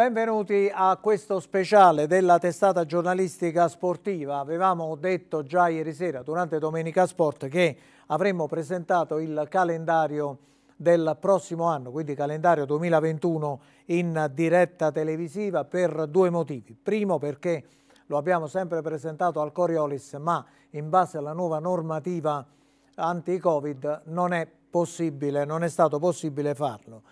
Benvenuti a questo speciale della testata giornalistica sportiva. Avevamo detto già ieri sera durante Domenica Sport che avremmo presentato il calendario del prossimo anno, quindi calendario 2021 in diretta televisiva per due motivi. Primo perché lo abbiamo sempre presentato al Coriolis, ma in base alla nuova normativa anti-Covid non è possibile, non è stato possibile farlo.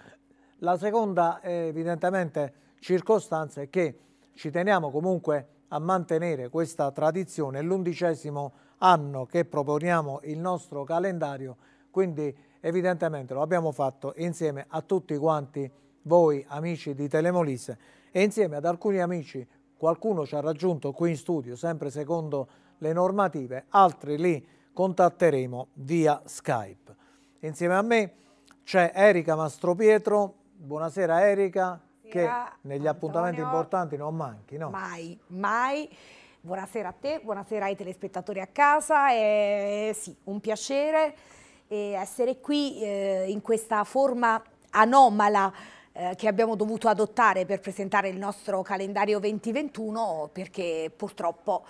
La seconda è eh, evidentemente circostanze che ci teniamo comunque a mantenere questa tradizione, l'undicesimo anno che proponiamo il nostro calendario, quindi evidentemente lo abbiamo fatto insieme a tutti quanti voi amici di Telemolise e insieme ad alcuni amici, qualcuno ci ha raggiunto qui in studio sempre secondo le normative, altri li contatteremo via Skype. Insieme a me c'è Erika Mastropietro, buonasera Erika, che negli appuntamenti importanti non manchi, no? Mai, mai. Buonasera a te, buonasera ai telespettatori a casa, è eh, eh, sì, un piacere eh, essere qui in questa forma anomala che abbiamo dovuto adottare per presentare il nostro calendario 2021 perché purtroppo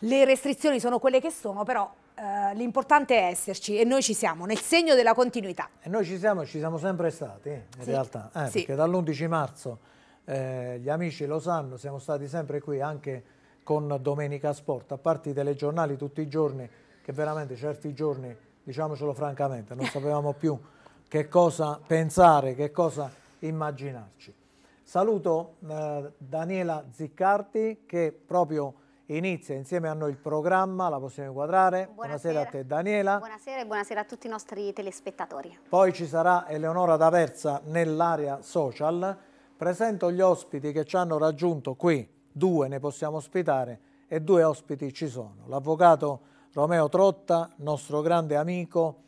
le restrizioni sono quelle che sono, però eh, l'importante è esserci e noi ci siamo, nel segno della continuità. E noi ci siamo e ci siamo sempre stati, in sì. realtà, eh, sì. perché dall'11 marzo eh, gli amici lo sanno, siamo stati sempre qui anche con Domenica Sport, a parte i telegiornali tutti i giorni, che veramente certi giorni, diciamocelo francamente, non sapevamo più che cosa pensare, che cosa immaginarci. Saluto eh, Daniela Ziccarti che proprio Inizia insieme a noi il programma, la possiamo inquadrare. Buonasera, buonasera a te Daniela. Buonasera e buonasera a tutti i nostri telespettatori. Poi ci sarà Eleonora D'Aversa nell'area social. Presento gli ospiti che ci hanno raggiunto qui, due ne possiamo ospitare e due ospiti ci sono. L'avvocato Romeo Trotta, nostro grande amico,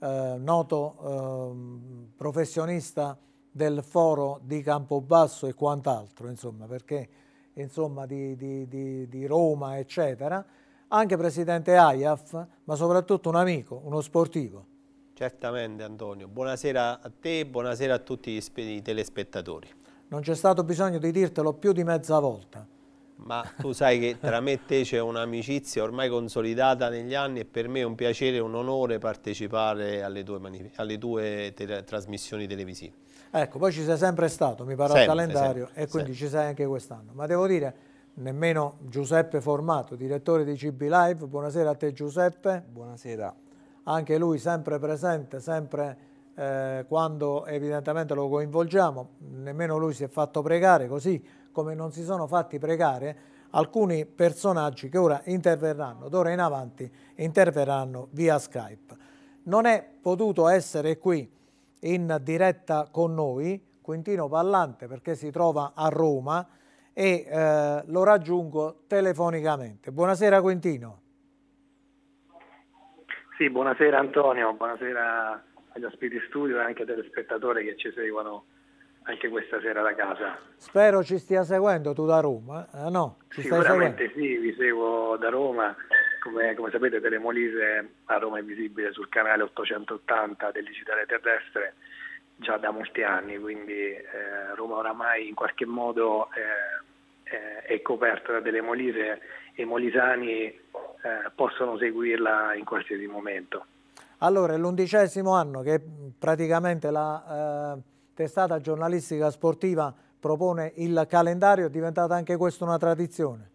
eh, noto eh, professionista del foro di Campobasso e quant'altro, insomma, perché insomma, di, di, di, di Roma, eccetera, anche presidente AIAF, ma soprattutto un amico, uno sportivo. Certamente Antonio, buonasera a te buonasera a tutti i telespettatori. Non c'è stato bisogno di dirtelo più di mezza volta. Ma tu sai che tra me e te c'è un'amicizia ormai consolidata negli anni e per me è un piacere e un onore partecipare alle tue, alle tue trasmissioni televisive. Ecco, poi ci sei sempre stato, mi pare al calendario, sempre, e quindi sempre. ci sei anche quest'anno. Ma devo dire, nemmeno Giuseppe Formato, direttore di CB Live, buonasera a te Giuseppe. Buonasera. Anche lui sempre presente, sempre eh, quando evidentemente lo coinvolgiamo, nemmeno lui si è fatto pregare, così come non si sono fatti pregare alcuni personaggi che ora interverranno, d'ora in avanti interverranno via Skype. Non è potuto essere qui in diretta con noi, Quintino Pallante, perché si trova a Roma e eh, lo raggiungo telefonicamente. Buonasera Quintino. Sì, buonasera Antonio, buonasera agli ospiti studio e anche ai telespettatori che ci seguono anche questa sera da casa. Spero ci stia seguendo tu da Roma, eh, no? Ci Sicuramente sì, vi seguo da Roma come, come, sapete Telemolise a Roma è visibile sul canale 880 del digitale terrestre già da molti anni, quindi eh, Roma oramai in qualche modo eh, eh è coperta da Telemolise e i molisani eh, possono seguirla in qualsiasi momento. Allora, è l'undicesimo anno che praticamente la eh, testata giornalistica sportiva propone il calendario, è diventata anche questa una tradizione.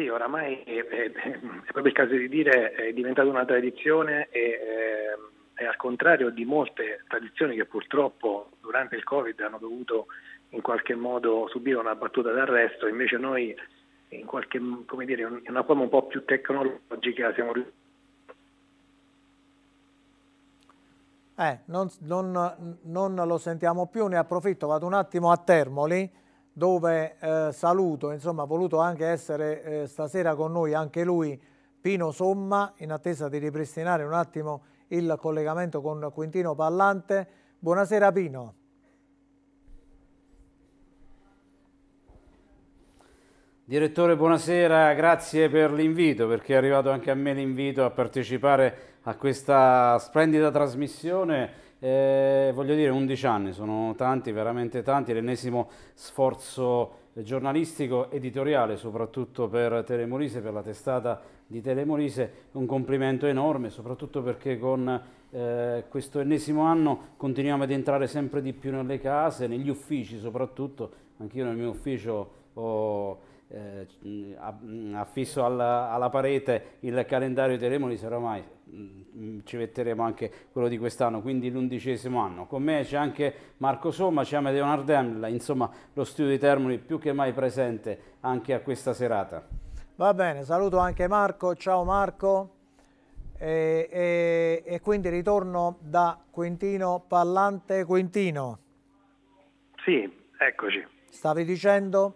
Sì, oramai è, è, è, proprio il caso di dire, è diventata una tradizione e è ehm, al contrario di molte tradizioni che purtroppo durante il Covid hanno dovuto in qualche modo subire una battuta d'arresto, invece noi in qualche, come dire, in una forma un po' più tecnologica siamo riusciti Eh, non, non, non, lo sentiamo più, ne approfitto, vado un attimo a Termoli dove eh, saluto, insomma ha voluto anche essere eh, stasera con noi anche lui Pino Somma in attesa di ripristinare un attimo il collegamento con Quintino Pallante. Buonasera Pino. Direttore, buonasera, grazie per l'invito, perché è arrivato anche a me l'invito a partecipare a questa splendida trasmissione eh, voglio dire 11 anni, sono tanti, veramente tanti, l'ennesimo sforzo giornalistico, editoriale soprattutto per Telemorise, per la testata di Telemorise, un complimento enorme soprattutto perché con eh, questo ennesimo anno continuiamo ad entrare sempre di più nelle case, negli uffici soprattutto, anch'io nel mio ufficio ho... Eh, affisso alla, alla, parete il calendario di Telemorise oramai Mm, ci metteremo anche quello di quest'anno, quindi l'undicesimo anno. Con me c'è anche Marco Somma, c'è Amedeo Nardella, insomma lo studio di Termoli più che mai presente anche a questa serata. Va bene, saluto anche Marco, ciao Marco. E, e, e quindi ritorno da Quintino Pallante. Quintino. Sì, eccoci. Stavi dicendo?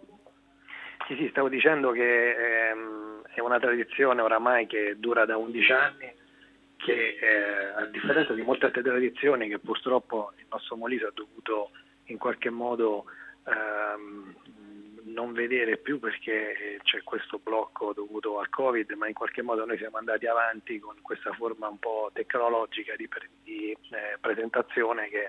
Sì, sì, stavo dicendo che ehm, è una tradizione oramai che dura da 11 anni che eh, a differenza di molte altre tradizioni che purtroppo il nostro Molise ha dovuto in qualche modo ehm, non vedere più perché eh, c'è questo blocco dovuto al Covid, ma in qualche modo noi siamo andati avanti con questa forma un po' tecnologica di, pre- di eh, presentazione che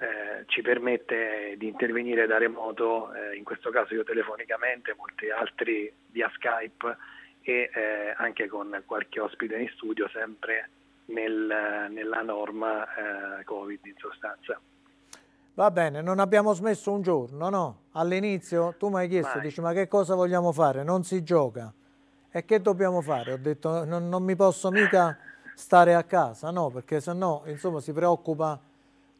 eh, ci permette di intervenire da remoto, eh, in questo caso io telefonicamente, molti altri via Skype e eh, anche con qualche ospite in studio sempre nel, nella norma eh, Covid in sostanza. Va bene, non abbiamo smesso un giorno, no? All'inizio tu mi hai chiesto, Mai. dici ma che cosa vogliamo fare? Non si gioca. E che dobbiamo fare? Ho detto non, non mi posso mica stare a casa, no? Perché sennò insomma si preoccupa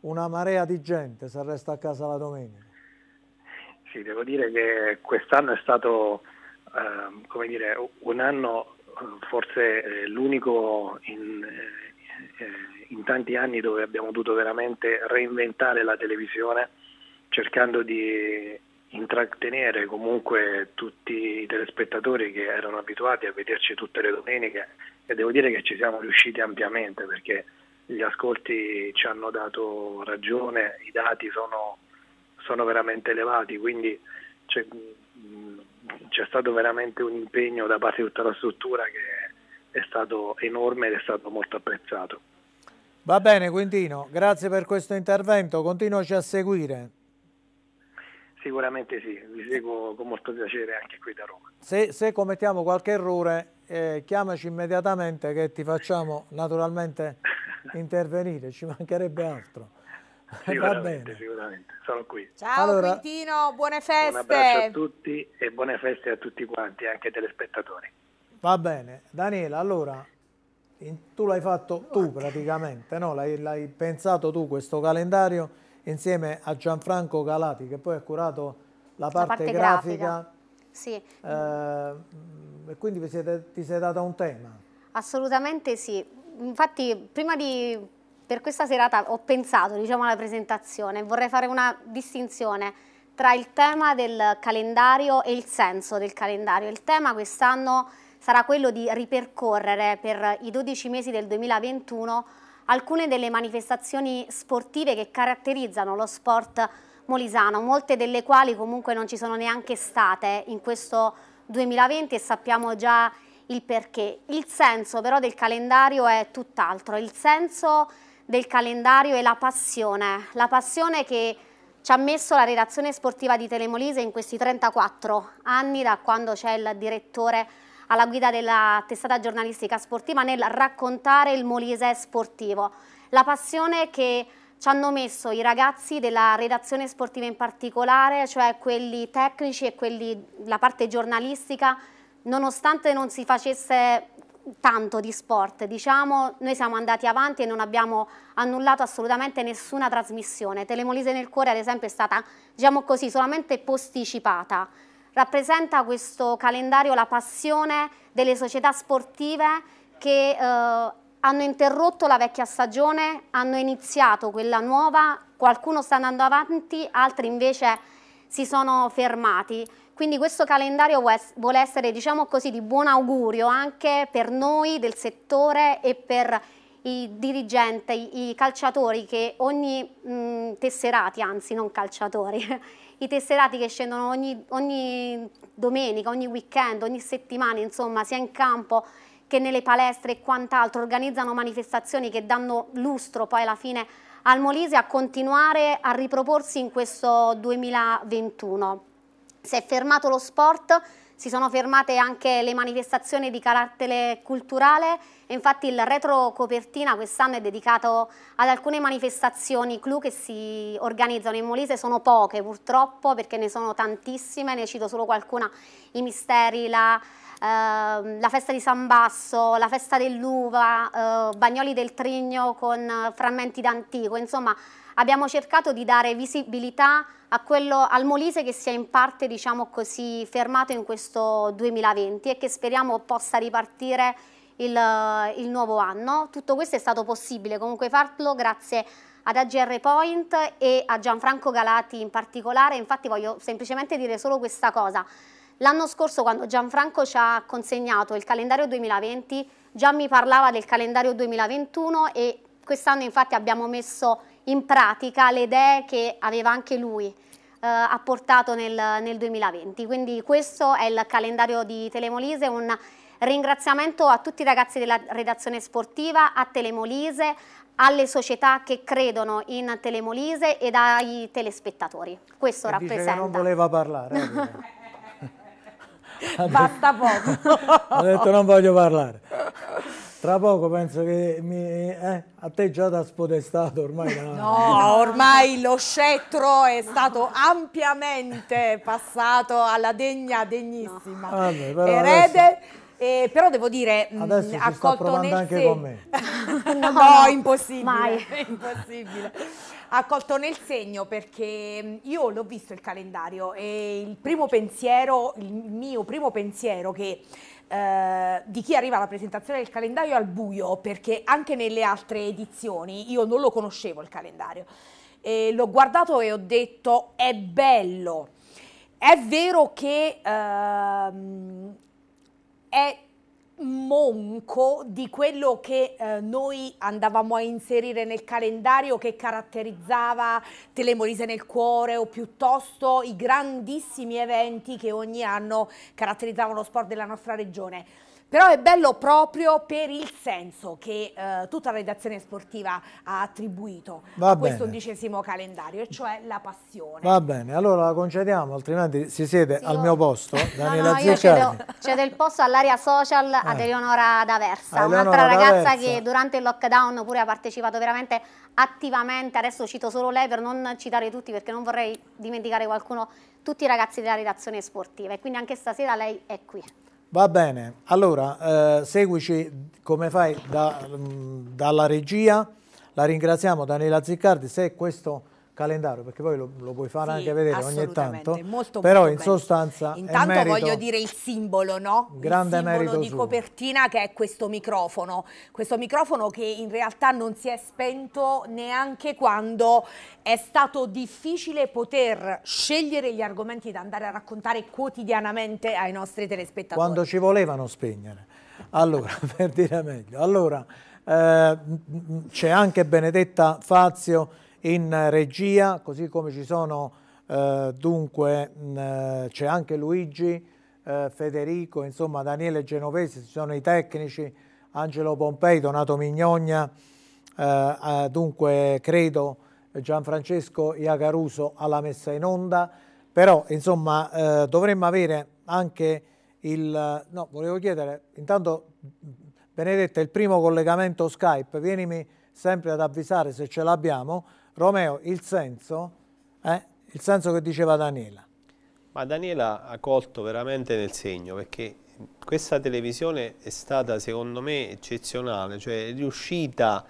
una marea di gente se resta a casa la domenica. Sì, devo dire che quest'anno è stato ehm, come dire, un anno eh, forse eh, l'unico in, eh, in tanti anni dove abbiamo dovuto veramente reinventare la televisione cercando di intrattenere comunque tutti i telespettatori che erano abituati a vederci tutte le domeniche e devo dire che ci siamo riusciti ampiamente perché gli ascolti ci hanno dato ragione, i dati sono, sono veramente elevati, quindi cioè, c'è stato veramente un impegno da parte di tutta la struttura che è stato enorme ed è stato molto apprezzato. Va bene Quintino, grazie per questo intervento, continuaci a seguire. Sicuramente sì, vi seguo con molto piacere anche qui da Roma. Se, se commettiamo qualche errore eh, chiamaci immediatamente che ti facciamo naturalmente intervenire, ci mancherebbe altro. Sicuramente, sicuramente, sono qui. Ciao allora, Quintino, buone feste. Un abbraccio a tutti e buone feste a tutti quanti, anche telespettatori. Va bene, Daniela, allora in, tu l'hai fatto tu praticamente, no? l'hai pensato tu questo calendario insieme a Gianfranco Galati che poi ha curato la parte, la parte grafica. grafica. Sì. Eh, e quindi siete, ti sei data un tema? Assolutamente sì. Infatti prima di per questa serata ho pensato diciamo, alla presentazione, vorrei fare una distinzione tra il tema del calendario e il senso del calendario. Il tema quest'anno sarà quello di ripercorrere per i 12 mesi del 2021 alcune delle manifestazioni sportive che caratterizzano lo sport molisano, molte delle quali comunque non ci sono neanche state in questo 2020 e sappiamo già il perché. Il senso però del calendario è tutt'altro, il senso del calendario è la passione, la passione che ci ha messo la redazione sportiva di Telemolise in questi 34 anni da quando c'è il direttore alla guida della testata giornalistica sportiva nel raccontare il Molise sportivo. La passione che ci hanno messo i ragazzi della redazione sportiva in particolare, cioè quelli tecnici e quelli, la parte giornalistica, nonostante non si facesse tanto di sport, diciamo, noi siamo andati avanti e non abbiamo annullato assolutamente nessuna trasmissione. Telemolise nel cuore, ad esempio, è stata, diciamo così, solamente posticipata. Rappresenta questo calendario la passione delle società sportive che eh, hanno interrotto la vecchia stagione, hanno iniziato quella nuova, qualcuno sta andando avanti, altri invece si sono fermati. Quindi questo calendario vuole essere, diciamo così, di buon augurio anche per noi del settore e per i dirigenti, i calciatori che ogni mh, mm, tesserati, anzi non calciatori, i tesserati che scendono ogni, ogni, domenica, ogni weekend, ogni settimana, insomma, sia in campo che nelle palestre e quant'altro, organizzano manifestazioni che danno lustro poi alla fine al Molise a continuare a riproporsi in questo 2021. Si è fermato lo sport, si sono fermate anche le manifestazioni di carattere culturale e infatti il retro copertina quest'anno è dedicato ad alcune manifestazioni clou che si organizzano in Molise, sono poche purtroppo perché ne sono tantissime, ne cito solo qualcuna, i misteri, la, eh, la festa di San Basso, la festa dell'uva, eh, Bagnoli del Trigno con frammenti d'antico, insomma abbiamo cercato di dare visibilità quello, al Molise che si è in parte diciamo così, fermato in questo 2020 e che speriamo possa ripartire il, il nuovo anno. Tutto questo è stato possibile comunque farlo grazie ad AGR Point e a Gianfranco Galati in particolare, infatti voglio semplicemente dire solo questa cosa. L'anno scorso quando Gianfranco ci ha consegnato il calendario 2020 già mi parlava del calendario 2021 e quest'anno infatti abbiamo messo in pratica le idee che aveva anche lui eh, apportato nel, nel 2020. Quindi questo è il calendario di Telemolise, un ringraziamento a tutti i ragazzi della redazione sportiva, a Telemolise, alle società che credono in Telemolise ed ai telespettatori. Questo e rappresenta. non voleva parlare. Eh, Basta poco. ha detto non voglio parlare. Tra poco penso che mi, eh, a te già da spodestato ormai. No, no ormai lo scettro è stato ampiamente passato alla degna degnissima. No. Ah, Vabbè, però Erede... Adesso... Eh, però devo dire, mm, Adesso ha colto nel anche con me. no, no, impossibile. Mai. impossibile. Ha colto nel segno perché mm, io l'ho visto il calendario e il primo pensiero, il mio primo pensiero che eh, di chi arriva alla presentazione del calendario al buio, perché anche nelle altre edizioni io non lo conoscevo il calendario. l'ho guardato e ho detto è bello. È vero che ehm, è monco di quello che eh, noi andavamo a inserire nel calendario che caratterizzava Telemolise nel cuore o piuttosto i grandissimi eventi che ogni anno caratterizzavano lo sport della nostra regione. Però è bello proprio per il senso che eh, tutta la redazione sportiva ha attribuito Va a bene. questo undicesimo calendario, e cioè la passione. Va bene, allora la concediamo, altrimenti si siede sì, al io... mio posto, Daniela no, no, Zuccardi. Cedo, cedo il posto all'area social eh. ad Eleonora D'Aversa, un'altra ragazza che durante il lockdown pure ha partecipato veramente attivamente, adesso cito solo lei per non citare tutti perché non vorrei dimenticare qualcuno, tutti i ragazzi della redazione sportiva e quindi anche stasera lei è qui. Va bene, allora eh, seguici come fai da, mm, dalla regia, la ringraziamo Daniela Ziccardi, se questo calendario, perché poi lo, lo puoi fare sì, anche vedere ogni tanto. Molto, però molto in sostanza. Intanto merito, voglio dire il simbolo, no? Grande il simbolo di suo. copertina che è questo microfono. Questo microfono che in realtà non si è spento neanche quando è stato difficile poter scegliere gli argomenti da andare a raccontare quotidianamente ai nostri telespettatori. Quando ci volevano spegnere. Allora, per dire meglio. Allora, eh, c'è anche Benedetta Fazio in regia, così come ci sono eh, dunque c'è anche Luigi, eh, Federico, insomma Daniele Genovese, ci sono i tecnici, Angelo Pompei, Donato Mignogna, eh, eh, dunque credo Gianfrancesco Iacaruso alla messa in onda, però insomma eh, dovremmo avere anche il... no, volevo chiedere, intanto Benedetta il primo collegamento Skype, vienimi sempre ad avvisare se ce l'abbiamo, Romeo, il senso, eh? il senso che diceva Daniela. Ma Daniela ha colto veramente nel segno, perché questa televisione è stata secondo me eccezionale, cioè è riuscita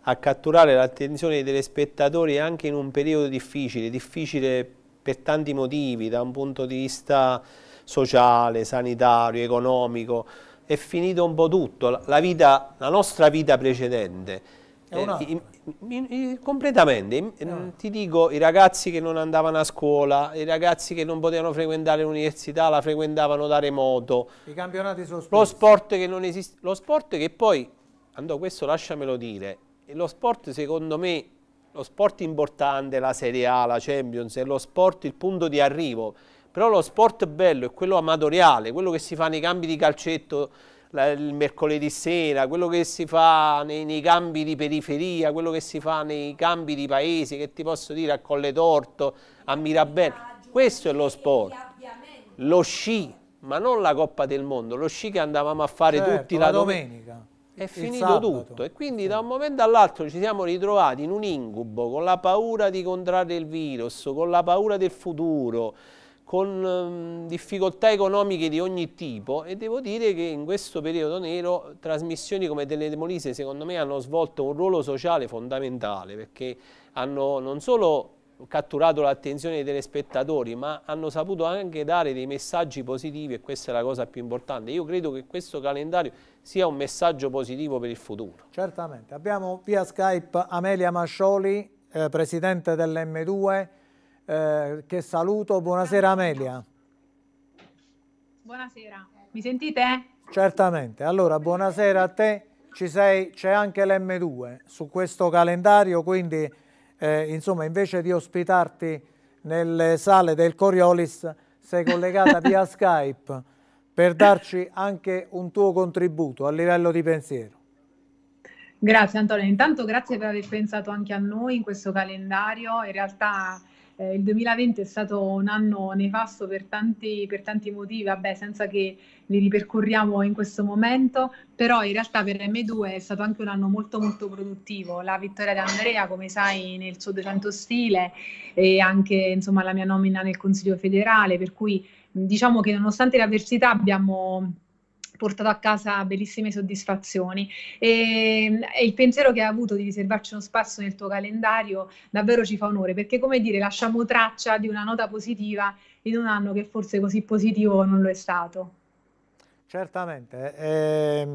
a catturare l'attenzione dei telespettatori anche in un periodo difficile, difficile per tanti motivi, da un punto di vista sociale, sanitario, economico, è finito un po' tutto, la, vita, la nostra vita precedente eh, in, in, completamente, in, ah. mm, ti dico, i ragazzi che non andavano a scuola, i ragazzi che non potevano frequentare l'università, la frequentavano da remoto. I campionati sono Lo sport che non esiste, lo sport che poi, andò questo lasciamelo dire, lo sport secondo me, lo sport importante, la Serie A, la Champions, è lo sport il punto di arrivo, però lo sport bello è quello amatoriale, quello che si fa nei campi di calcetto, il mercoledì sera, quello che si fa nei, nei, campi di periferia, quello che si fa nei campi di paesi, che ti posso dire a Colle Torto, a Mirabella. Questo è lo sport. Lo sci, ma non la Coppa del Mondo, lo sci che andavamo a fare certo, tutti la, domenica. domenica è finito tutto e quindi da un momento all'altro ci siamo ritrovati in un incubo con la paura di contrarre il virus, con la paura del futuro con ehm, difficoltà economiche di ogni tipo e devo dire che in questo periodo nero trasmissioni come Telemolise secondo me hanno svolto un ruolo sociale fondamentale perché hanno non solo catturato l'attenzione dei telespettatori ma hanno saputo anche dare dei messaggi positivi e questa è la cosa più importante. Io credo che questo calendario sia un messaggio positivo per il futuro. Certamente. Abbiamo via Skype Amelia Mascioli, eh, Presidente dell'M2, eh, che saluto. Buonasera Amelia. Buonasera, mi sentite? Certamente, allora buonasera a te, c'è anche l'M2 su questo calendario, quindi eh, insomma invece di ospitarti nelle sale del Coriolis sei collegata via Skype per darci anche un tuo contributo a livello di pensiero. Grazie Antonio, intanto grazie per aver pensato anche a noi in questo calendario, in realtà eh, il 2020 è stato un anno nefasto per tanti, per tanti motivi, vabbè, senza che li ripercorriamo in questo momento, però in realtà per M2 è stato anche un anno molto molto produttivo. La vittoria di Andrea, come sai, nel suo 200 stile e anche insomma, la mia nomina nel Consiglio federale, per cui diciamo che nonostante le avversità abbiamo portato a casa bellissime soddisfazioni e, ehm, e il pensiero che hai avuto di riservarci uno spazio nel tuo calendario davvero ci fa onore perché come dire lasciamo traccia di una nota positiva in un anno che forse così positivo non lo è stato. Certamente, eh,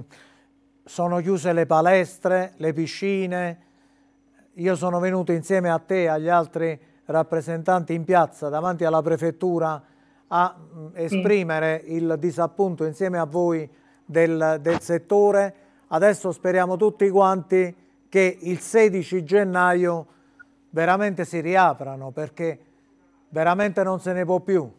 sono chiuse le palestre, le piscine, io sono venuto insieme a te e agli altri rappresentanti in piazza davanti alla prefettura a mm. esprimere il disappunto insieme a voi del, del settore. Adesso speriamo tutti quanti che il 16 gennaio veramente si riaprano perché veramente non se ne può più.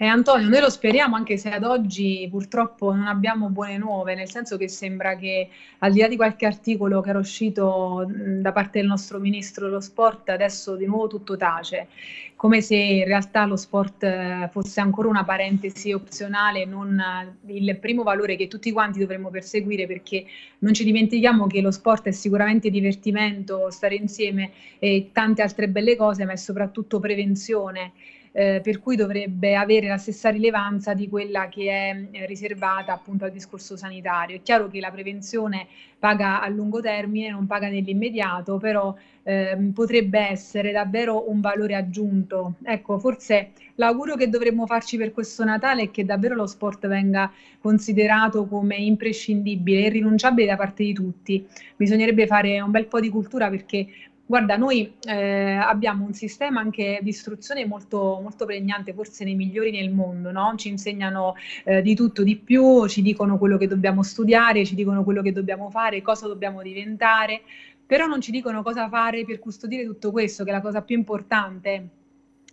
Eh, Antonio, noi lo speriamo anche se ad oggi purtroppo non abbiamo buone nuove, nel senso che sembra che al di là di qualche articolo che era uscito mh, da parte del nostro ministro dello sport, adesso di nuovo tutto tace, come se in realtà lo sport eh, fosse ancora una parentesi opzionale, non eh, il primo valore che tutti quanti dovremmo perseguire perché non ci dimentichiamo che lo sport è sicuramente divertimento, stare insieme e tante altre belle cose, ma è soprattutto prevenzione eh, per cui dovrebbe avere la stessa rilevanza di quella che è eh, riservata appunto al discorso sanitario. È chiaro che la prevenzione paga a lungo termine, non paga nell'immediato, però eh, potrebbe essere davvero un valore aggiunto. Ecco, forse l'augurio che dovremmo farci per questo Natale è che davvero lo sport venga considerato come imprescindibile, e irrinunciabile da parte di tutti. Bisognerebbe fare un bel po' di cultura perché Guarda, noi eh, abbiamo un sistema anche di istruzione molto, molto pregnante, forse nei migliori nel mondo, no? ci insegnano eh, di tutto, di più, ci dicono quello che dobbiamo studiare, ci dicono quello che dobbiamo fare, cosa dobbiamo diventare, però non ci dicono cosa fare per custodire tutto questo, che è la cosa più importante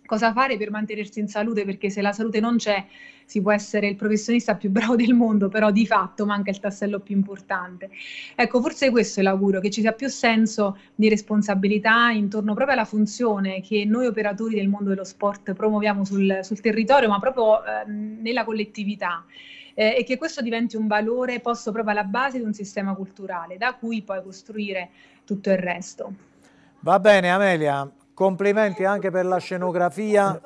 cosa fare per mantenersi in salute, perché se la salute non c'è, si può essere il professionista più bravo del mondo, però di fatto manca il tassello più importante. Ecco, forse questo è l'augurio, che ci sia più senso di responsabilità intorno proprio alla funzione che noi operatori del mondo dello sport promuoviamo sul, sul territorio, ma proprio eh, nella collettività. Eh, e che questo diventi un valore posto proprio alla base di un sistema culturale, da cui poi costruire tutto il resto. Va bene Amelia, Complimenti anche per la scenografia.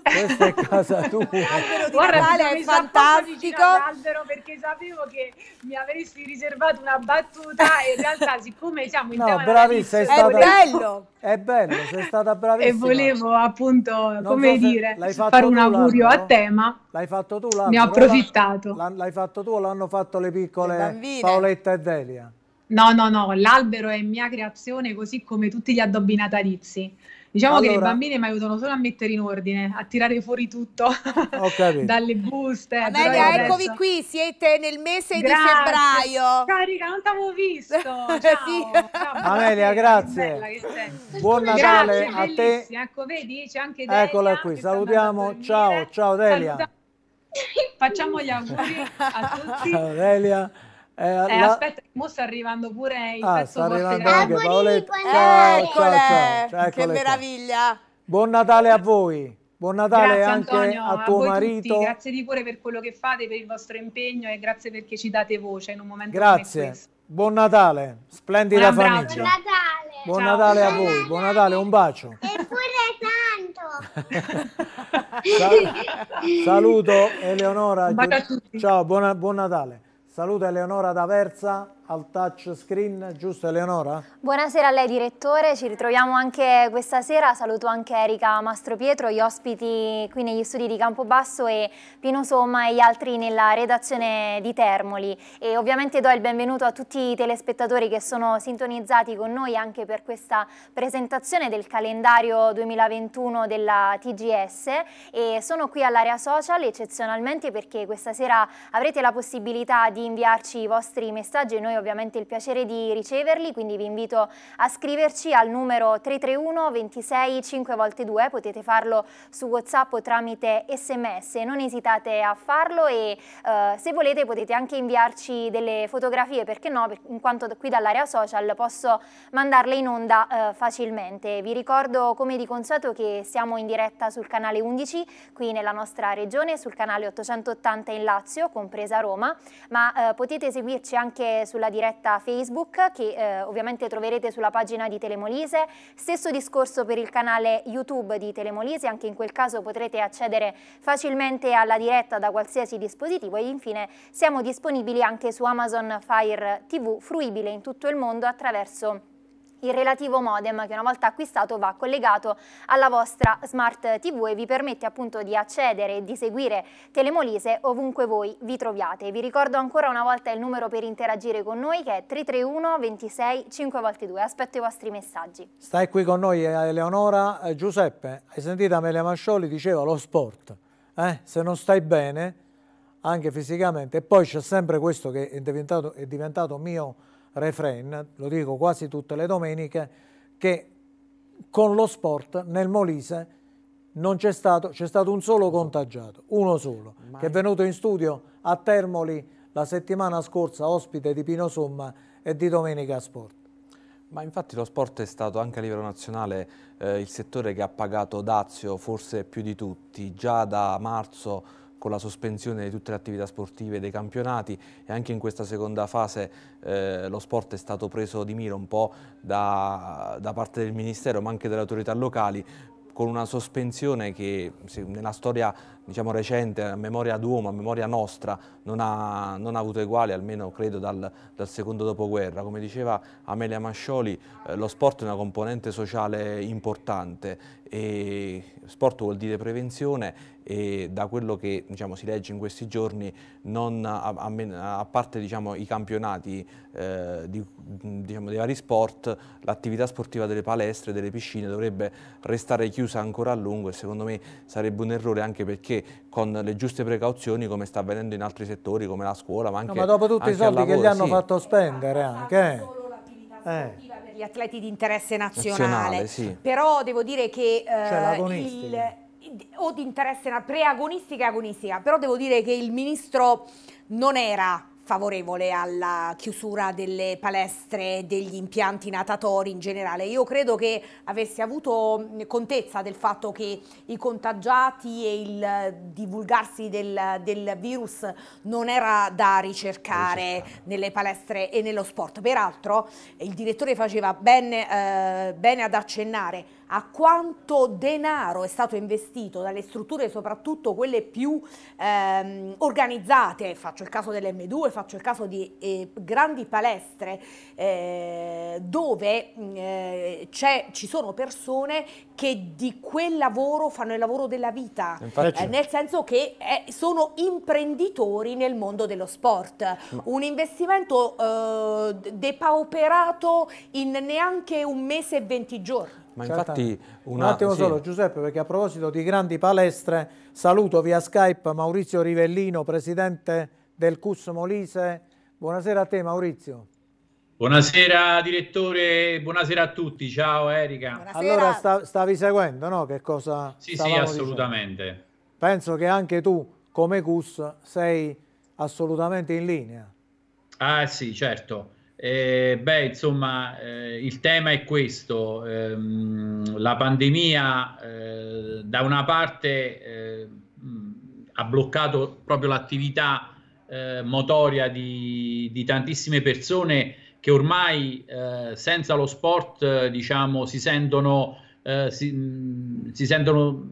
Questa è casa tua. L'albero di Guarda, Natale è fantastico. L'albero perché sapevo che mi avresti riservato una battuta e in realtà siccome siamo in no, tema bravissima, è, stata, è bello. È bello, sei stata bravissima. E volevo appunto, non come so dire, fare un augurio a tema. L'hai fatto tu l'albero? Ne ho approfittato. L'hai fatto tu l'hanno fatto le piccole le Paoletta e Delia? No, no, no, l'albero è mia creazione così come tutti gli addobbi natalizi. Diciamo allora, che le bambine mi aiutano solo a mettere in ordine, a tirare fuori tutto dalle buste. Amelia, eccovi adesso. qui, siete nel mese grazie. di febbraio. Carica, non t'avevo visto. Ciao. sì. Ciao, Amelia, grazie. Che che Buon Natale grazie, a te. Ecco, vedi, c'è anche Delia. Eccola qui, salutiamo. Ciao, ciao Delia. Saluta Facciamo gli auguri a tutti. Ciao Delia. Eh, eh, la... Aspetta, mo sta arrivando pure il ah, pezzo sta arrivando anche Paoletta. Ciao, ciao, ciao, ciao. Eccole che meraviglia. Qua. Buon Natale a voi. Buon Natale grazie, anche Antonio, a tuo a marito. Tutti. Grazie di cuore per quello che fate, per il vostro impegno e grazie perché ci date voce in un momento grazie. come questo. Buon Natale, splendida buon famiglia. Buon Natale. Buon Natale a voi, buon Natale, un bacio. Eppure tanto. Saluto Eleonora. Ciao, buona, buon Natale. Saluta Eleonora D'Aversa al touch screen, giusto Eleonora? Buonasera a lei direttore, ci ritroviamo anche questa sera, saluto anche Erika Mastropietro, gli ospiti qui negli studi di Campobasso e Pino Somma e gli altri nella redazione di Termoli e ovviamente do il benvenuto a tutti i telespettatori che sono sintonizzati con noi anche per questa presentazione del calendario 2021 della TGS e sono qui all'area social eccezionalmente perché questa sera avrete la possibilità di inviarci i vostri messaggi e noi ovviamente il piacere di riceverli, quindi vi invito a scriverci al numero 331 26 5 volte 2, potete farlo su Whatsapp o tramite sms, non esitate a farlo e eh, se volete potete anche inviarci delle fotografie, perché no, in quanto qui dall'area social posso mandarle in onda eh, facilmente. Vi ricordo come di consueto che siamo in diretta sul canale 11 qui nella nostra regione, sul canale 880 in Lazio, compresa Roma, ma eh, potete seguirci anche sulla diretta Facebook che eh, ovviamente troverete sulla pagina di Telemolise, stesso discorso per il canale YouTube di Telemolise, anche in quel caso potrete accedere facilmente alla diretta da qualsiasi dispositivo e infine siamo disponibili anche su Amazon Fire TV, fruibile in tutto il mondo attraverso il relativo modem che una volta acquistato va collegato alla vostra smart tv e vi permette appunto di accedere e di seguire Telemolise ovunque voi vi troviate. Vi ricordo ancora una volta il numero per interagire con noi che è 331 26 5x2. Aspetto i vostri messaggi. Stai qui con noi eh, Eleonora eh, Giuseppe, hai sentito Amelia Mascioli diceva lo sport, eh? se non stai bene anche fisicamente e poi c'è sempre questo che è diventato, è diventato mio refrain, lo dico quasi tutte le domeniche, che con lo sport nel Molise non c'è stato, c'è stato un solo contagiato, uno solo, Mai. che è venuto in studio a Termoli la settimana scorsa ospite di Pino Somma e di Domenica Sport. Ma infatti lo sport è stato anche a livello nazionale eh, il settore che ha pagato Dazio forse più di tutti, già da marzo con la sospensione di tutte le attività sportive dei campionati e anche in questa seconda fase eh, lo sport è stato preso di mira un po' da, da parte del Ministero ma anche dalle autorità locali con una sospensione che nella storia diciamo, recente, a memoria d'uomo, a memoria nostra, non ha, non ha avuto uguali, almeno credo dal, dal, secondo dopoguerra. Come diceva Amelia Mascioli, eh, lo sport è una componente sociale importante e sport vuol dire prevenzione e da quello che diciamo, si legge in questi giorni, non, a, a, a, parte diciamo, i campionati eh, di, diciamo, dei vari sport, l'attività sportiva delle palestre, delle piscine dovrebbe restare chiusa ancora a lungo e secondo me sarebbe un errore anche perché con le giuste precauzioni come sta avvenendo in altri settori come la scuola ma anche no, ma dopo tutti i soldi lavoro, che gli hanno sì. fatto spendere anche eh. per gli atleti di interesse nazionale, nazionale sì. però devo dire che eh, cioè, il, o di interesse preagonistica e agonistica però devo dire che il ministro non era favorevole alla chiusura delle palestre, degli impianti natatori in generale. Io credo che avesse avuto contezza del fatto che i contagiati e il divulgarsi del, del virus non era da ricercare nelle palestre e nello sport. Peraltro il direttore faceva ben, eh, bene ad accennare a quanto denaro è stato investito dalle strutture, soprattutto quelle più ehm, organizzate, faccio il caso dell'M2, faccio il caso di eh, grandi palestre, eh, dove mm, eh, ci sono persone che di quel lavoro fanno il lavoro della vita, eh, nel senso che eh, sono imprenditori nel mondo dello sport. Ma. Mm. Un investimento eh, depauperato in neanche un mese e venti giorni. Ma certo. infatti una... Un attimo solo Giuseppe, perché a proposito di grandi palestre, saluto via Skype Maurizio Rivellino, presidente del CUS Molise. Buonasera a te Maurizio. Buonasera direttore, buonasera a tutti, ciao Erika. Buonasera. Allora sta, stavi seguendo no? che cosa Sì, sì, assolutamente. Dicendo. Penso che anche tu come CUS sei assolutamente in linea. Ah sì, certo. Eh, beh, insomma, eh, il tema è questo. Eh, la pandemia eh, da una parte eh, mm, ha bloccato proprio l'attività eh, motoria di, di, tantissime persone che ormai senza lo sport diciamo, si sentono, si, mm, si sentono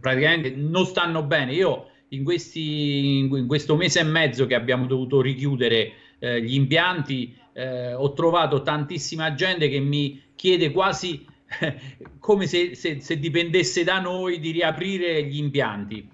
praticamente non stanno bene. Io in, questi, in questo mese e mezzo che abbiamo dovuto richiudere eh, gli impianti, eh, ho trovato tantissima gente che mi chiede quasi come se, se, se, dipendesse da noi di riaprire gli impianti.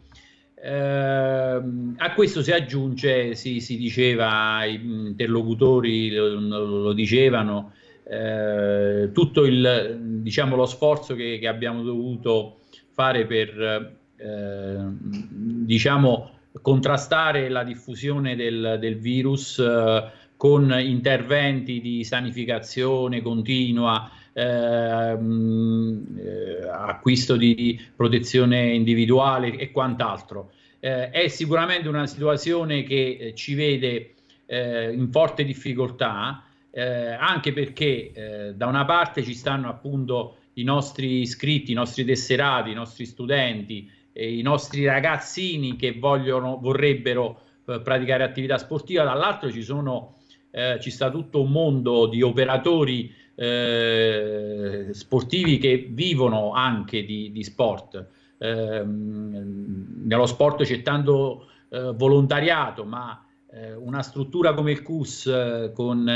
Ehm, a questo si aggiunge, si, si diceva, i mm, interlocutori lo, lo dicevano, eh, tutto il, diciamo, lo sforzo che, che abbiamo dovuto fare per eh, diciamo, contrastare la diffusione del, del virus eh, con interventi di sanificazione continua, ehm, eh, acquisto di protezione individuale e quant'altro. Eh, è sicuramente una situazione che eh, ci vede eh, in forte difficoltà, eh, anche perché da una parte ci stanno appunto i nostri iscritti, i nostri tesserati, i nostri studenti, eh, i nostri ragazzini che vogliono, vorrebbero eh, praticare attività sportiva, dall'altro ci sono eh, ci sta tutto un mondo di operatori eh, sportivi che vivono anche di, di sport. Eh, nello sport c'è tanto eh, volontariato, ma eh, una struttura come il CUS eh, con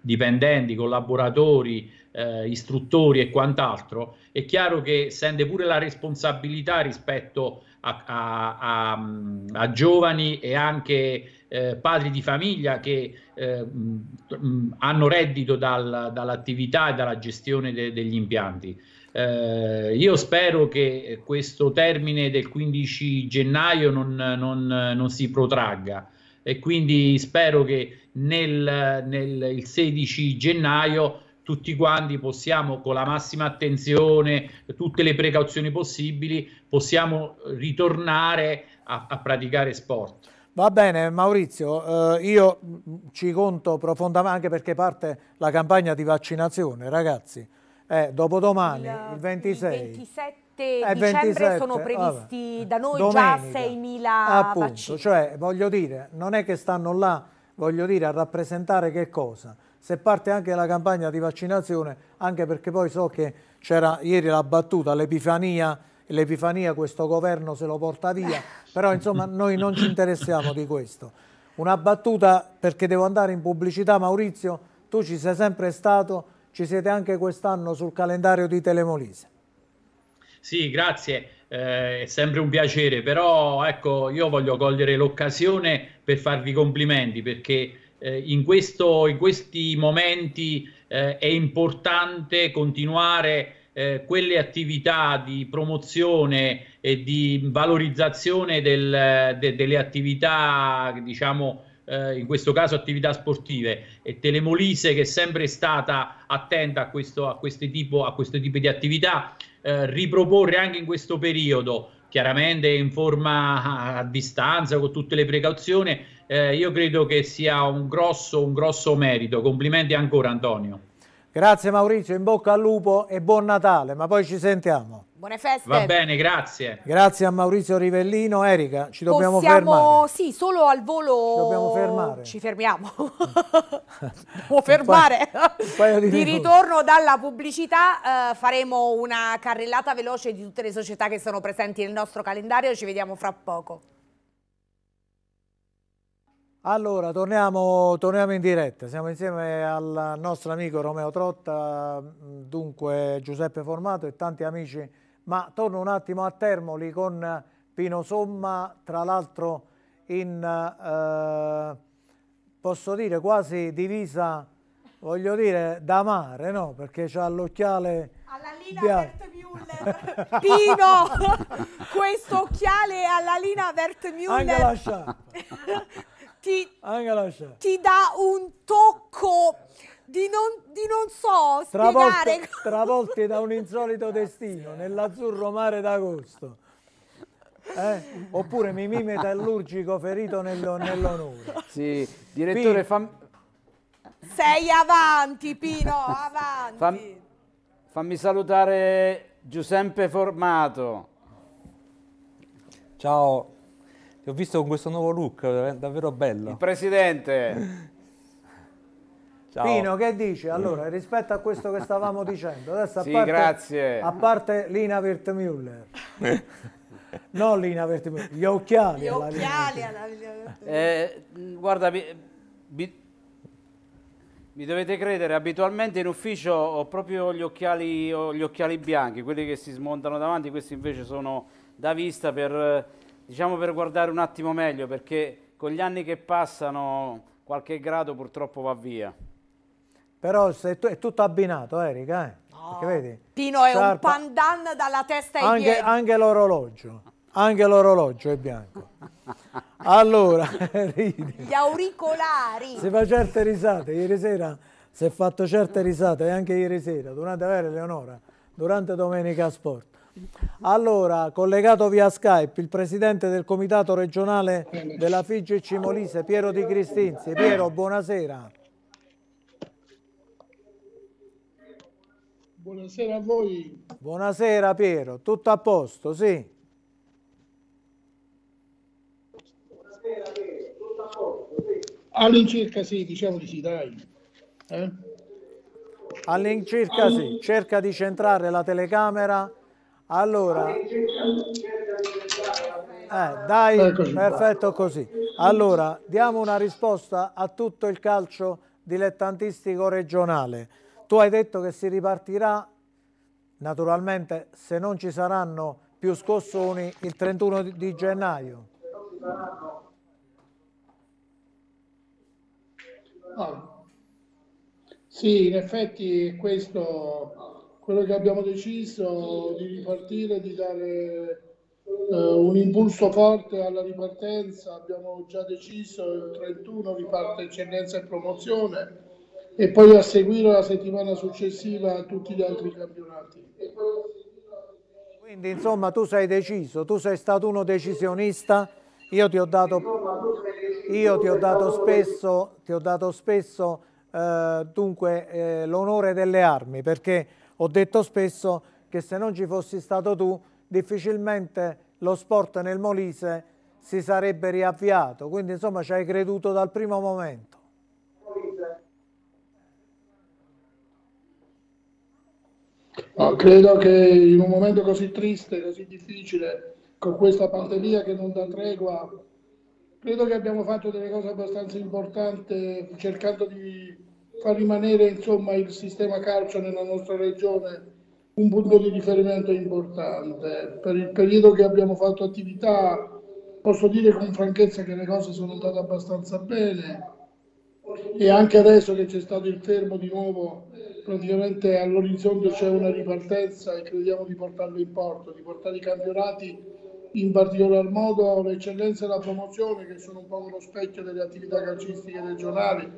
dipendenti, collaboratori, eh, istruttori e quant'altro, è chiaro che sente pure la responsabilità rispetto a, a, a, mm, a giovani e anche eh, padri di famiglia che eh, mh, mm, mm, hanno reddito dal, dall'attività e dalla gestione de, degli impianti. Eh, io spero che questo termine del 15 gennaio non, non, non si protragga e quindi spero che nel, nel 16 gennaio tutti quanti possiamo con la massima attenzione, tutte le precauzioni possibili, possiamo ritornare a, a praticare sport. Va bene Maurizio, eh, io mm, mm, ci conto profondamente anche perché parte la campagna di vaccinazione, ragazzi, eh, dopodomani, il, il 26. Eh, il 27 eh, dicembre 27, sono previsti vabbè, da noi domenica, già 6.000 appunto, vaccini. Cioè, voglio dire, non è che stanno là, voglio dire, a rappresentare che cosa? se parte anche la campagna di vaccinazione, anche perché poi so che c'era ieri la battuta, l'epifania, l'epifania questo governo se lo porta via, però insomma noi non ci interessiamo di questo. Una battuta perché devo andare in pubblicità, Maurizio, tu ci sei sempre stato, ci siete anche quest'anno sul calendario di Telemolise. Sì, grazie. Eh, è sempre un piacere, però ecco, io voglio cogliere l'occasione per farvi complimenti perché eh, in, questo, in, questi momenti eh, è importante continuare eh, quelle attività di promozione e di valorizzazione del, de, delle attività, diciamo, eh, in questo caso attività sportive e Telemolise che è sempre stata attenta a questo, a tipo, a questo tipo di attività, eh, riproporre anche in questo periodo chiaramente in forma a distanza con tutte le precauzioni eh, io credo che sia un grosso, un grosso merito. Complimenti ancora Antonio. Grazie Maurizio, in bocca al lupo e buon Natale, ma poi ci sentiamo. Buone feste. Va bene, grazie. Grazie a Maurizio Rivellino. Erika, ci dobbiamo Possiamo, fermare. Sì, solo al volo. Ci dobbiamo fermare. Ci fermiamo. Può fermare. Paio, di, di ritorno dalla pubblicità eh, faremo una carrellata veloce di tutte le società che sono presenti nel nostro calendario. Ci vediamo fra poco. Allora, torniamo, torniamo, in diretta, siamo insieme al nostro amico Romeo Trotta, dunque Giuseppe Formato e tanti amici, ma torno un attimo a Termoli con Pino Somma, tra l'altro in, eh, posso dire, quasi divisa, voglio dire, da mare, no? Perché c'ha l'occhiale... Alla linea Vertmuller, Pino, questo occhiale alla lina Vertmuller... Anche la sciarpa. ti, ti dà un tocco di non, di non so spiegare. Travolte, travolte da un insolito destino nell'azzurro mare d'agosto. Eh? Oppure Mimì metallurgico ferito nell'onore. Sì, direttore, Pi- Sei avanti, Pino, avanti. Fam... Fammi salutare Giuseppe Formato. Ciao, ti ho visto con questo nuovo look, è davvero bello. Il presidente. Ciao. Pino, che dici? Allora, rispetto a questo che stavamo dicendo, adesso a, sì, parte, grazie. a parte Lina Wirtmüller, non Lina Wirtmüller, gli occhiali. Gli occhiali alla Lina eh, mm, guarda, mi, mi, mi, dovete credere, abitualmente in ufficio ho proprio gli occhiali, ho gli occhiali bianchi, quelli che si smontano davanti, questi invece sono da vista per diciamo per guardare un attimo meglio perché con gli anni che passano qualche grado purtroppo va via. Però è tutto abbinato, Erika. Eh? No. Vedi, Pino è sarpa. un pandan dalla testa ai anche, piedi. Anche l'orologio, anche l'orologio è bianco. Allora, ridi. Gli auricolari. Si fa certe risate, ieri sera si è fatto certe risate, anche ieri sera, durante, Leonora durante Domenica Sport. Allora, collegato via Skype, il presidente del comitato regionale della FIGC Cimolise, Piero Di Cristinzi. Piero, buonasera. Buonasera a voi. Buonasera Piero, tutto a posto, sì. Buonasera Piero, tutto a posto, sì. All'incirca sì, diciamo di sì, dai. Eh? All'incirca All sì, cerca di centrare la telecamera allora, eh, dai, perfetto così. Allora, diamo una risposta a tutto il calcio dilettantistico regionale. Tu hai detto che si ripartirà, naturalmente, se non ci saranno più scossoni, il 31 di gennaio. Oh. Sì, in effetti questo quello che abbiamo deciso di ripartire, di dare eh, un impulso forte alla ripartenza, abbiamo già deciso il 31 riparte eccellenza e promozione e poi a seguire la settimana successiva tutti gli altri campionati. Quindi insomma tu sei deciso, tu sei stato uno decisionista, io ti ho dato, ti ho dato spesso, ti ho dato spesso eh, eh l'onore delle armi perché ho detto spesso che se non ci fossi stato tu, difficilmente lo sport nel Molise si sarebbe riavviato. Quindi insomma ci hai creduto dal primo momento. No, credo che in un momento così triste, così difficile, con questa pandemia che non dà tregua, credo che abbiamo fatto delle cose abbastanza importanti cercando di far rimanere insomma, il sistema calcio nella nostra regione un punto di riferimento importante. Per il periodo che abbiamo fatto attività posso dire con franchezza che le cose sono andate abbastanza bene e anche adesso che c'è stato il fermo di nuovo praticamente all'orizzonte c'è una ripartenza e crediamo di portarlo in porto, di portare i campionati in particolar modo l'eccellenza e la promozione, che sono un po' uno specchio delle attività calcistiche regionali,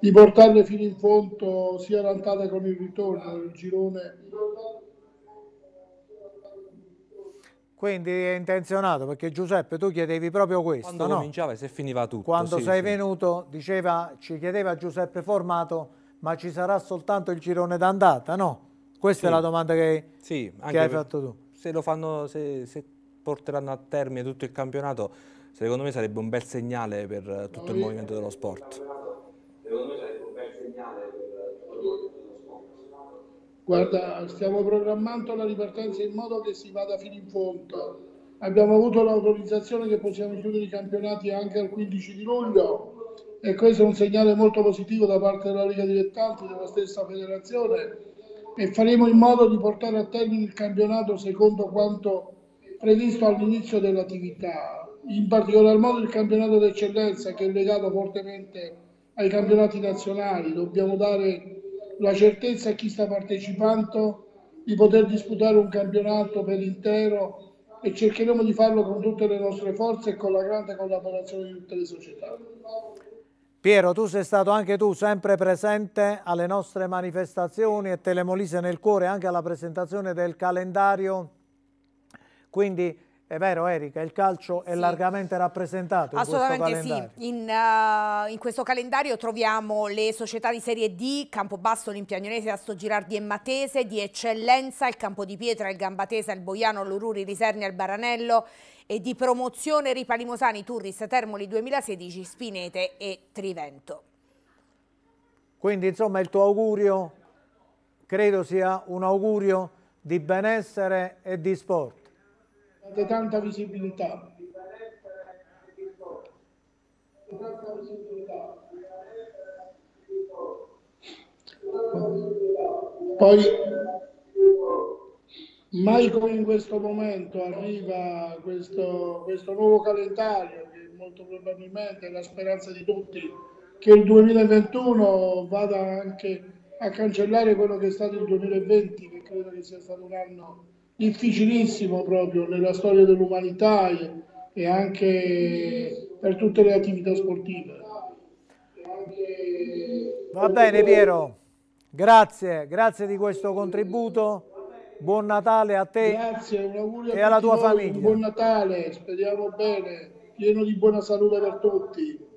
di portarle fino in fondo sia l'antata con il ritorno, il girone. Quindi è intenzionato, perché Giuseppe tu chiedevi proprio questo, Quando no? cominciava e se finiva tutto. Quando sì, sei sì. venuto, diceva, ci chiedeva Giuseppe Formato, ma ci sarà soltanto il girone d'andata, no? Questa sì. è la domanda che, che hai fatto tu. Se, lo fanno, se, se, porteranno a termine tutto il campionato, secondo me sarebbe un bel segnale per eh, tutto il movimento dello sport. Secondo me sarebbe un bel segnale per eh, tutto il movimento dello sport. Guarda, stiamo programmando la ripartenza in modo che si vada fino in fondo. Abbiamo avuto l'autorizzazione che possiamo chiudere i campionati anche al 15 di luglio e questo è un segnale molto positivo da parte della Lega Dilettanti, della stessa federazione e faremo in modo di portare a termine il campionato secondo quanto previsto all'inizio dell'attività, in particolar modo il campionato d'eccellenza che è legato fortemente ai campionati nazionali, dobbiamo dare la certezza a chi sta partecipando di poter disputare un campionato per intero e cercheremo di farlo con tutte le nostre forze e con la grande collaborazione di tutte le società. Piero, tu sei stato anche tu sempre presente alle nostre manifestazioni e Telemolise nel cuore anche alla presentazione del calendario quindi è vero Erika, il calcio è largamente rappresentato Assolutamente in Assolutamente sì, in, uh, in, questo calendario troviamo le società di Serie D, Campobasso, Olimpiagnonese, Asto Girardi e Matese, di Eccellenza, il Campo di Pietra, il Gambatesa, il Boiano, l'Ururi, Risernia, il Baranello e di promozione Ripalimosani, Turris, Termoli 2016, Spinete e Trivento. Quindi insomma il tuo augurio credo sia un augurio di benessere e di sport date tanta visibilità. Poi mai come in questo momento arriva questo, questo nuovo calendario che molto probabilmente è la speranza di tutti che il 2021 vada anche a cancellare quello che è stato il 2020 che credo che sia stato un anno difficilissimo proprio nella storia dell'umanità e, anche per tutte le attività sportive. Va bene Piero, grazie, grazie di questo contributo. Buon Natale a te grazie, un augurio e alla tua famiglia. Buon Natale, speriamo bene, pieno di buona salute per tutti.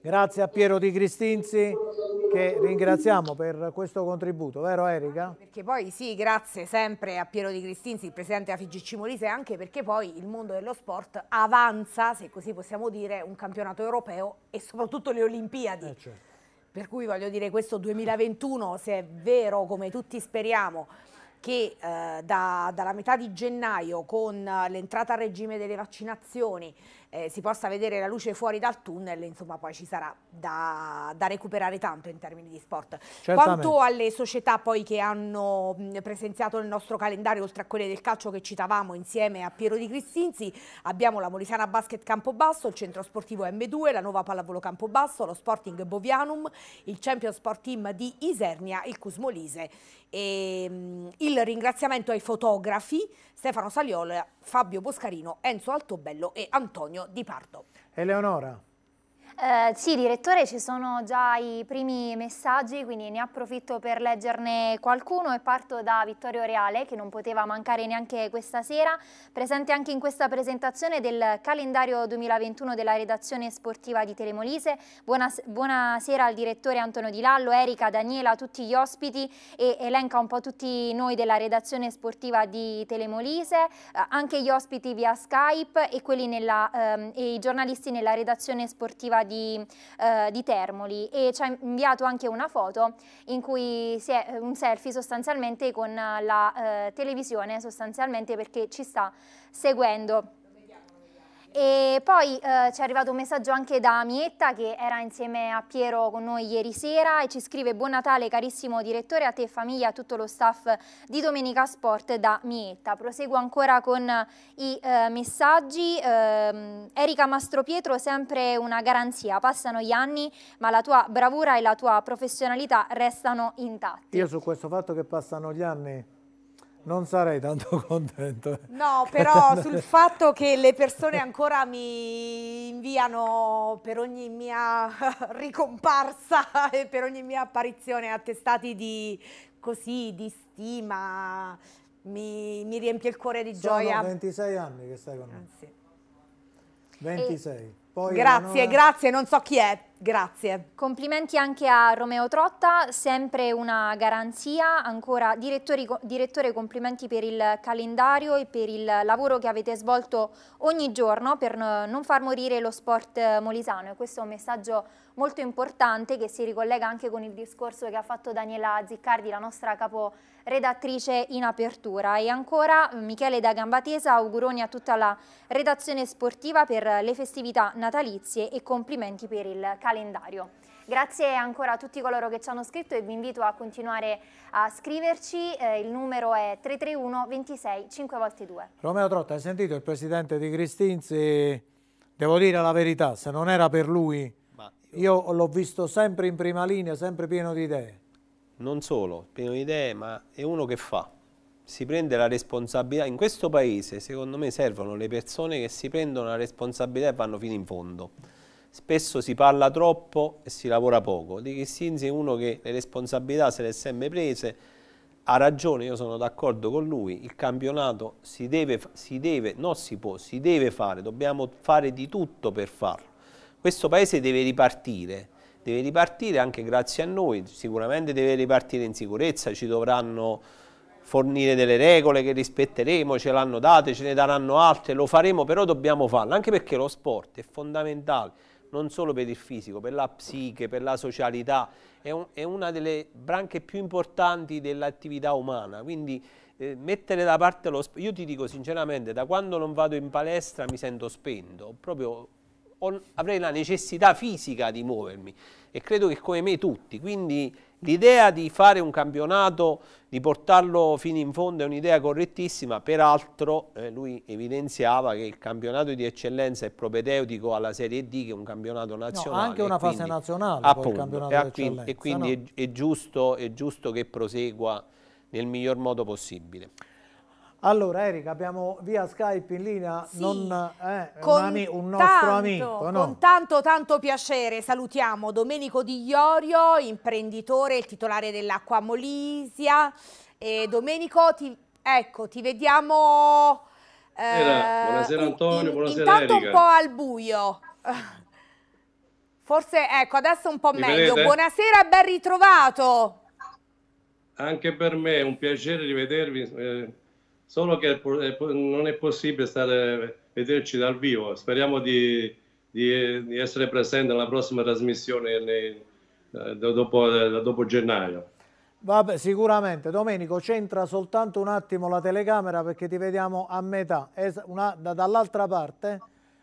Grazie a Piero Di Cristinzi che ringraziamo per questo contributo, vero Erika? Perché poi sì, grazie sempre a Piero Di Cristinzi, il presidente della FIGC Molise, anche perché poi il mondo dello sport avanza, se così possiamo dire, un campionato europeo e soprattutto le Olimpiadi. Eh certo. Per cui voglio dire, questo 2021, se è vero come tutti speriamo, che eh, da, dalla metà di gennaio con eh, l'entrata a regime delle vaccinazioni eh, si possa vedere la luce fuori dal tunnel, insomma poi ci sarà da, da recuperare tanto in termini di sport. Certamente. Quanto alle società poi che hanno presenziato il nostro calendario, oltre a quelle del calcio che citavamo insieme a Piero Di Cristinzi, abbiamo la Molisana Basket Campobasso, il centro sportivo M2, la nuova pallavolo Campobasso, lo Sporting Bovianum, il Champion Sport Team di Isernia, il Cusmolise. E, um, il ringraziamento ai fotografi Stefano Saliola, Fabio Boscarino, Enzo Altobello e Antonio di parto. Eleonora. Eh, sì, direttore, ci sono già i primi messaggi, quindi ne approfitto per leggerne qualcuno e parto da Vittorio Reale, che non poteva mancare neanche questa sera, presente anche in questa presentazione del calendario 2021 della redazione sportiva di Telemolise. Buonas buonasera al direttore Antonio Di Lallo, Erika, Daniela, tutti gli ospiti e elenca un po' tutti noi della redazione sportiva di Telemolise, eh, anche gli ospiti via Skype e, nella, ehm, e i giornalisti nella redazione sportiva di di, eh, di Termoli e ci ha inviato anche una foto in cui si è un selfie sostanzialmente con la eh, televisione sostanzialmente perché ci sta seguendo. E poi eh, ci è arrivato un messaggio anche da Mietta che era insieme a Piero con noi ieri sera e ci scrive Buon Natale carissimo direttore a te famiglia a tutto lo staff di Domenica Sport da Mietta. Proseguo ancora con i eh, messaggi. Eh, Erika Mastropietro sempre una garanzia, passano gli anni ma la tua bravura e la tua professionalità restano intatti. Io su questo fatto che passano gli anni non sarei tanto contento. No, però sul fatto che le persone ancora mi inviano per ogni mia ricomparsa e per ogni mia apparizione attestati di così, di stima, mi, mi riempie il cuore di Sono gioia. Sono 26 anni che stai con me. Anzi. 26. E... Poi grazie, non... grazie, non so chi è, Grazie. Complimenti anche a Romeo Trotta, sempre una garanzia. Ancora direttori, direttore, complimenti per il calendario e per il lavoro che avete svolto ogni giorno per non far morire lo sport molisano. E questo è un messaggio molto importante che si ricollega anche con il discorso che ha fatto Daniela Ziccardi, la nostra caporedattrice in apertura. E ancora Michele da Gambatesa, auguroni a tutta la redazione sportiva per le festività natalizie e complimenti per il calendario calendario. Grazie ancora a tutti coloro che ci hanno scritto e vi invito a continuare a scriverci. Eh, il numero è 331 26 5 volte 2. Romeo Trotta, hai sentito il presidente di Cristinzi? Devo dire la verità, se non era per lui, Ma io, io l'ho visto sempre in prima linea, sempre pieno di idee. Non solo, pieno di idee, ma è uno che fa si prende la responsabilità. In questo paese, secondo me, servono le persone che si prendono la responsabilità e vanno fino in fondo spesso si parla troppo e si lavora poco. Di Chistinzi è uno che le responsabilità se le è sempre prese, ha ragione, io sono d'accordo con lui, il campionato si deve, si deve, non si può, si deve fare, dobbiamo fare di tutto per farlo. Questo paese deve ripartire, deve ripartire anche grazie a noi, sicuramente deve ripartire in sicurezza, ci dovranno fornire delle regole che rispetteremo, ce l'hanno date, ce ne daranno altre, lo faremo, però dobbiamo farlo, anche perché lo sport è fondamentale non solo per il fisico, per la psiche, per la socialità, è, un, è una delle branche più importanti dell'attività umana, quindi eh, mettere da parte lo... Io ti dico sinceramente, da quando non vado in palestra mi sento spento, proprio ho, avrei la necessità fisica di muovermi e credo che come me tutti, quindi L'idea di fare un campionato, di portarlo fino in fondo è un'idea correttissima, peraltro eh, lui evidenziava che il campionato di eccellenza è propedeutico alla Serie D che è un campionato nazionale. No, anche una fase quindi, nazionale appunto, e, quindi, e quindi no? è, è, giusto, è giusto che prosegua nel miglior modo possibile. Allora Erika, abbiamo via Skype in linea sì, non, eh, un, un, nostro amico. No? Con tanto tanto piacere salutiamo Domenico Di Iorio, imprenditore e titolare dell'Acqua Molisia. E Domenico, ti, ecco, ti vediamo... Eh, buonasera Antonio, in, buonasera intanto Erika. un po' al buio. Forse, ecco, adesso un po' Mi meglio. Vedete? Buonasera, ben ritrovato. Anche per me è un piacere rivedervi. Eh solo che non è possibile stare, vederci dal vivo. Speriamo di, di, di essere presenti alla prossima trasmissione nei, eh, dopo, eh, dopo, gennaio. Vabbè, sicuramente. Domenico, c'entra soltanto un attimo la telecamera perché ti vediamo a metà. Da, dall'altra parte,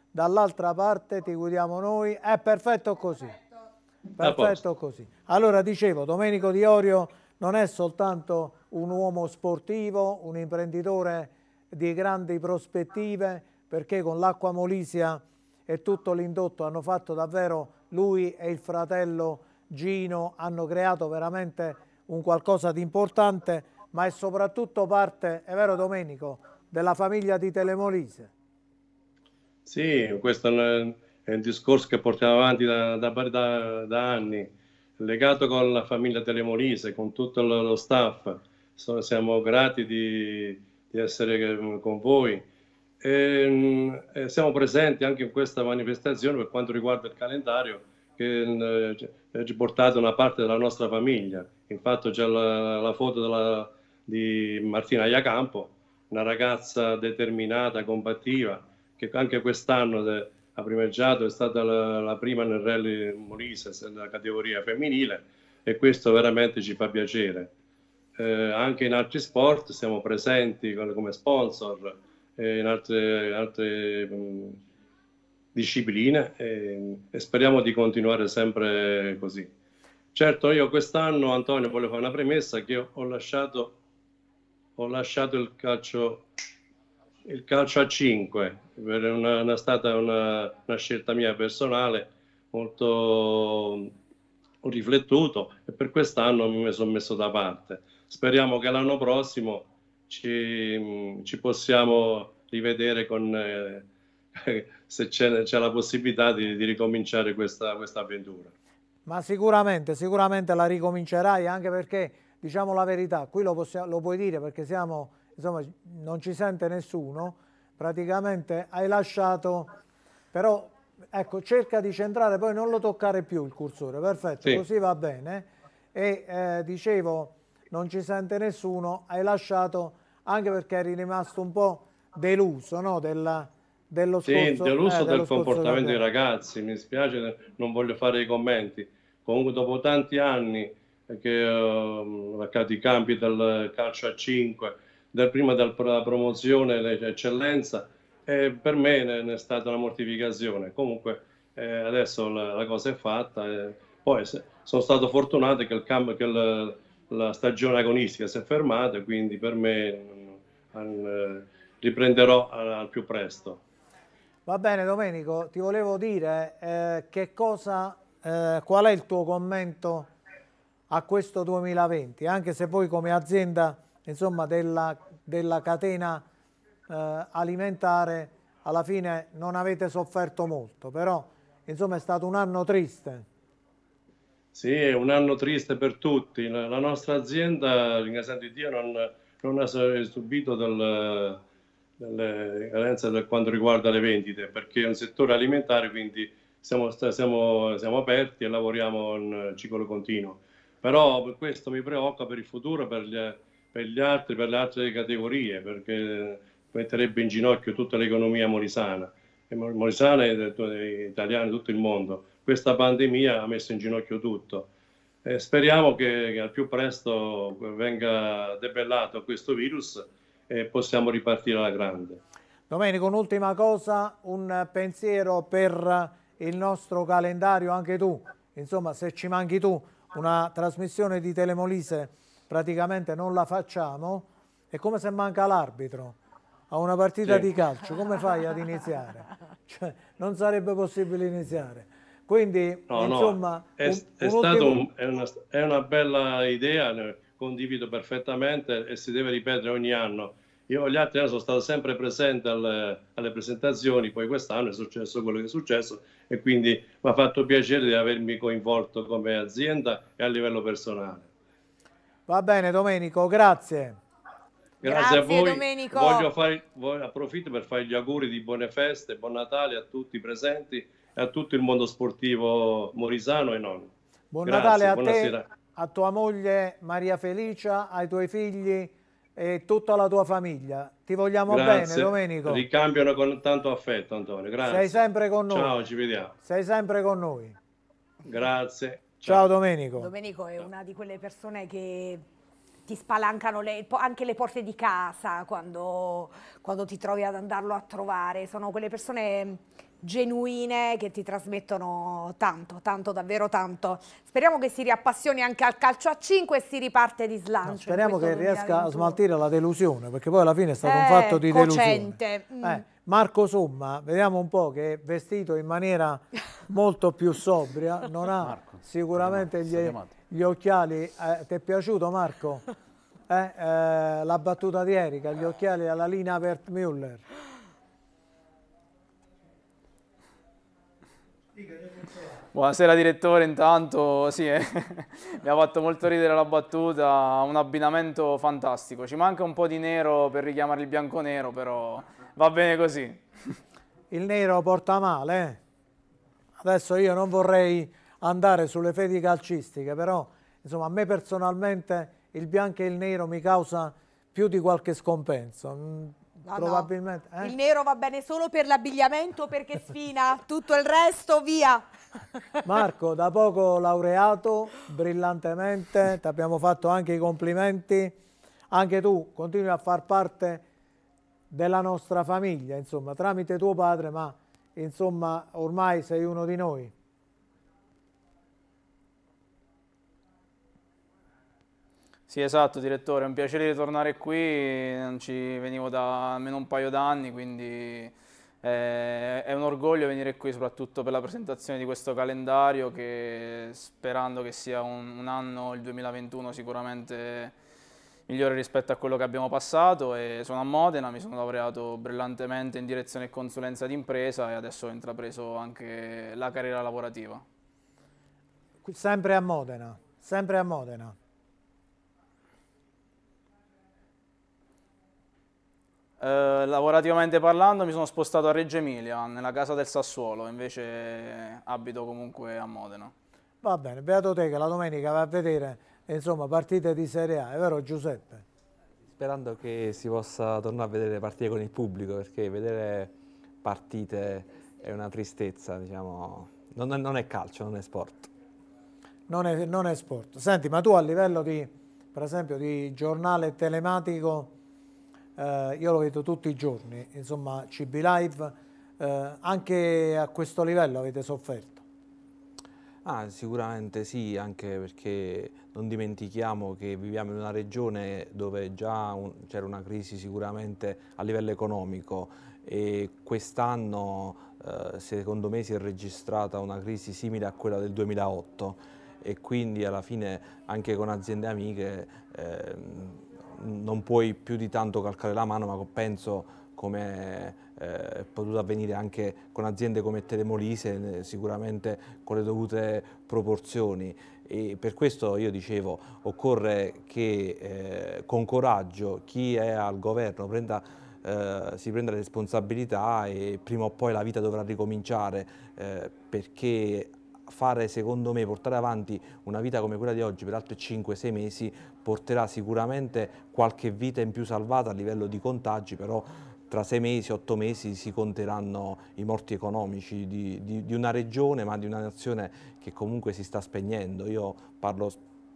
dall'altra parte ti guidiamo noi. È perfetto così. Perfetto così. Allora, dicevo, Domenico Di Orio non è soltanto un uomo sportivo, un imprenditore di grandi prospettive, perché con l'acqua Molisia e tutto l'indotto hanno fatto davvero lui e il fratello Gino, hanno creato veramente un qualcosa di importante, ma è soprattutto parte, è vero Domenico, della famiglia di Telemolise. Sì, questo è un discorso che portiamo avanti da, da, da, da anni, legato con la famiglia Telemolise, con tutto lo staff, so, siamo grati di, di, essere mm, con voi. E, ehm, e eh, siamo presenti anche in questa manifestazione per quanto riguarda il calendario che mm, eh, ci ha una parte della nostra famiglia. Infatti c'è la, la, foto della, di Martina Iacampo, una ragazza determinata, combattiva, che anche quest'anno eh, ha primeggiato, è stata la, la prima nel rally Molise nella categoria femminile e questo veramente ci fa piacere eh, anche in altri sport siamo presenti come sponsor, eh, in altre, altre mh, mm, discipline e, e speriamo di continuare sempre così. Certo, io quest'anno, Antonio, voglio fare una premessa che ho lasciato, ho lasciato il, calcio, il calcio a 5, per una, una stata una, una, scelta mia personale, molto ho riflettuto e per quest'anno mi sono messo da parte speriamo che l'anno prossimo ci, ci, possiamo rivedere con, eh, se c'è, la possibilità di, di ricominciare questa, questa avventura. Ma sicuramente, sicuramente la ricomincerai anche perché, diciamo la verità, qui lo, possiamo, lo puoi dire perché siamo, insomma, non ci sente nessuno, praticamente hai lasciato, però ecco, cerca di centrare, poi non lo toccare più il cursore, perfetto, sì. così va bene. E eh, dicevo, non ci sente nessuno, hai lasciato anche perché eri rimasto un po' deluso no? Della, dello scorso, sì, eh, deluso eh, del comportamento dei ragazzi, mi spiace, non voglio fare i commenti. Comunque dopo tanti anni che ho ehm, uh, i campi del calcio a 5, del, prima della promozione l'eccellenza, eh, per me ne, ne, è stata una mortificazione. Comunque eh, adesso la, la, cosa è fatta. Eh. poi se, sono stato fortunato che il campo... Che il, la stagione agonistica si è fermata, quindi per me eh, eh, riprenderò al più presto. Va bene Domenico, ti volevo dire eh, che cosa, eh, qual è il tuo commento a questo 2020, anche se voi come azienda insomma, della, della catena eh, alimentare alla fine non avete sofferto molto, però insomma, è stato un anno triste. Sì, è un anno triste per tutti. La nostra azienda, ringraziando Dio, non, non ha subito del, delle carenze per quanto riguarda le vendite, perché è un settore alimentare, quindi siamo, siamo, siamo aperti e lavoriamo in ciclo continuo. Però per questo mi preoccupa per il futuro, per gli, per gli altri, per le altre categorie, perché metterebbe in ginocchio tutta l'economia morisana, e morisana è italiana, tutto il mondo questa pandemia ha messo in ginocchio tutto. Eh, speriamo che, che, al più presto venga debellato questo virus e possiamo ripartire alla grande. Domenico, un'ultima cosa, un pensiero per il nostro calendario, anche tu, insomma se ci manchi tu, una trasmissione di Telemolise praticamente non la facciamo, è come se manca l'arbitro a una partita sì. di calcio, come fai ad iniziare? Cioè, non sarebbe possibile iniziare. Quindi, no, insomma, no. È, un, è, un, è, una, è, una, bella idea, condivido perfettamente e si deve ripetere ogni anno. Io gli altri anni sono stato sempre presente alle, alle presentazioni, poi quest'anno è successo quello che è successo e quindi mi ha fatto piacere di avermi coinvolto come azienda e a livello personale. Va bene Domenico, grazie. Grazie, grazie a voi. Domenico. Voglio fare, voglio, approfitto per fare gli auguri di buone feste, buon Natale a tutti i presenti e a tutto il mondo sportivo morisano e non. Buon Grazie, Natale a buonasera. te, a tua moglie Maria Felicia, ai tuoi figli e tutta la tua famiglia. Ti vogliamo Grazie. bene, Domenico. Ricambiano con tanto affetto, Antonio. Grazie. Sei sempre con noi. Ciao, ci vediamo. Sei sempre con noi. Grazie. Ciao, Ciao Domenico. Domenico è una di quelle persone che ti spalancano le, anche le porte di casa quando, quando, ti trovi ad andarlo a trovare. Sono quelle persone genuine che ti trasmettono tanto, tanto, davvero tanto. Speriamo che si riappassioni anche al calcio a 5 e si riparte di slancio. No, speriamo che riesca a smaltire la delusione, perché poi alla fine è stato eh, un fatto di cocente. delusione. Mm. Eh. Marco Somma, vediamo un po' che è vestito in maniera molto più sobria, non ha Marco, sicuramente gli gli occhiali, eh, ti è piaciuto Marco? Eh, eh, la battuta di Erika, gli occhiali alla linea Müller. Buonasera direttore, intanto sì, eh. mi ha fatto molto ridere la battuta, un abbinamento fantastico, ci manca un po' di nero per richiamare il bianco-nero, però va bene così. Il nero porta male, eh. adesso io non vorrei andare sulle fedi calcistiche, però insomma, a me personalmente il bianco e il nero mi causa più di qualche scompenso. Mm, no, Probabilmente. No. Eh? Il nero va bene solo per l'abbigliamento perché sfina, tutto il resto via. Marco, da poco laureato, brillantemente, ti abbiamo fatto anche i complimenti. Anche tu continui a far parte della nostra famiglia, insomma, tramite tuo padre, ma insomma, ormai sei uno di noi. Sì, esatto, direttore, è un piacere ritornare qui, non ci venivo da almeno un paio d'anni, quindi eh, è un orgoglio venire qui soprattutto per la presentazione di questo calendario che sperando che sia un, un anno, il 2021, sicuramente migliore rispetto a quello che abbiamo passato e sono a Modena, mi sono laureato brillantemente in direzione e consulenza d'impresa e adesso ho intrapreso anche la carriera lavorativa. Sempre a Modena, sempre a Modena. Eh, lavorativamente parlando mi sono spostato a Reggio Emilia, nella casa del Sassuolo, invece abito comunque a Modena. Va bene, beato te che la domenica va a vedere insomma, partite di Serie A, è vero Giuseppe? Sperando che si possa tornare a vedere partite con il pubblico, perché vedere partite è una tristezza, diciamo, non, non è calcio, non è sport. Non è, non è, sport. Senti, ma tu a livello di, per esempio, di giornale telematico eh, io lo vedo tutti i giorni, insomma CB Live eh, anche a questo livello avete sofferto. Ah, sicuramente sì, anche perché non dimentichiamo che viviamo in una regione dove già un, c'era una crisi sicuramente a livello economico e quest'anno eh, secondo me si è registrata una crisi simile a quella del 2008 e quindi alla fine anche con aziende amiche eh, non puoi più di tanto calcare la mano, ma penso come eh, è potuto avvenire anche con aziende come Telemolise, sicuramente con le dovute proporzioni. E per questo io dicevo, occorre che eh, con coraggio chi è al governo prenda, eh, si prenda le responsabilità e prima o poi la vita dovrà ricominciare eh, perché fare secondo me, portare avanti una vita come quella di oggi per altri 5-6 mesi porterà sicuramente qualche vita in più salvata a livello di contagi, però tra 6 mesi, 8 mesi si conteranno i morti economici di, di, di una regione ma di una nazione che comunque si sta spegnendo. Io parlo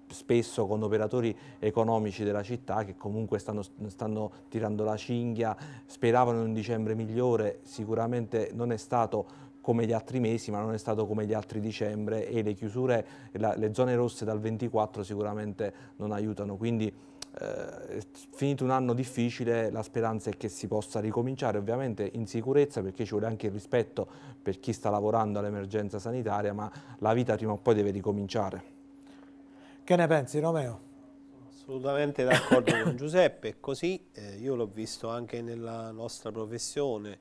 spesso con operatori economici della città che comunque stanno, stanno, tirando la cinghia, speravano in un dicembre migliore, sicuramente non è stato come gli altri mesi, ma non è stato come gli altri dicembre e le chiusure, la, le zone rosse dal 24 sicuramente non aiutano. Quindi eh, finito un anno difficile, la speranza è che si possa ricominciare ovviamente in sicurezza perché ci vuole anche il rispetto per chi sta lavorando all'emergenza sanitaria, ma la vita prima o poi deve ricominciare. Che ne pensi Romeo? Assolutamente d'accordo con Giuseppe, è così eh, io l'ho visto anche nella nostra professione,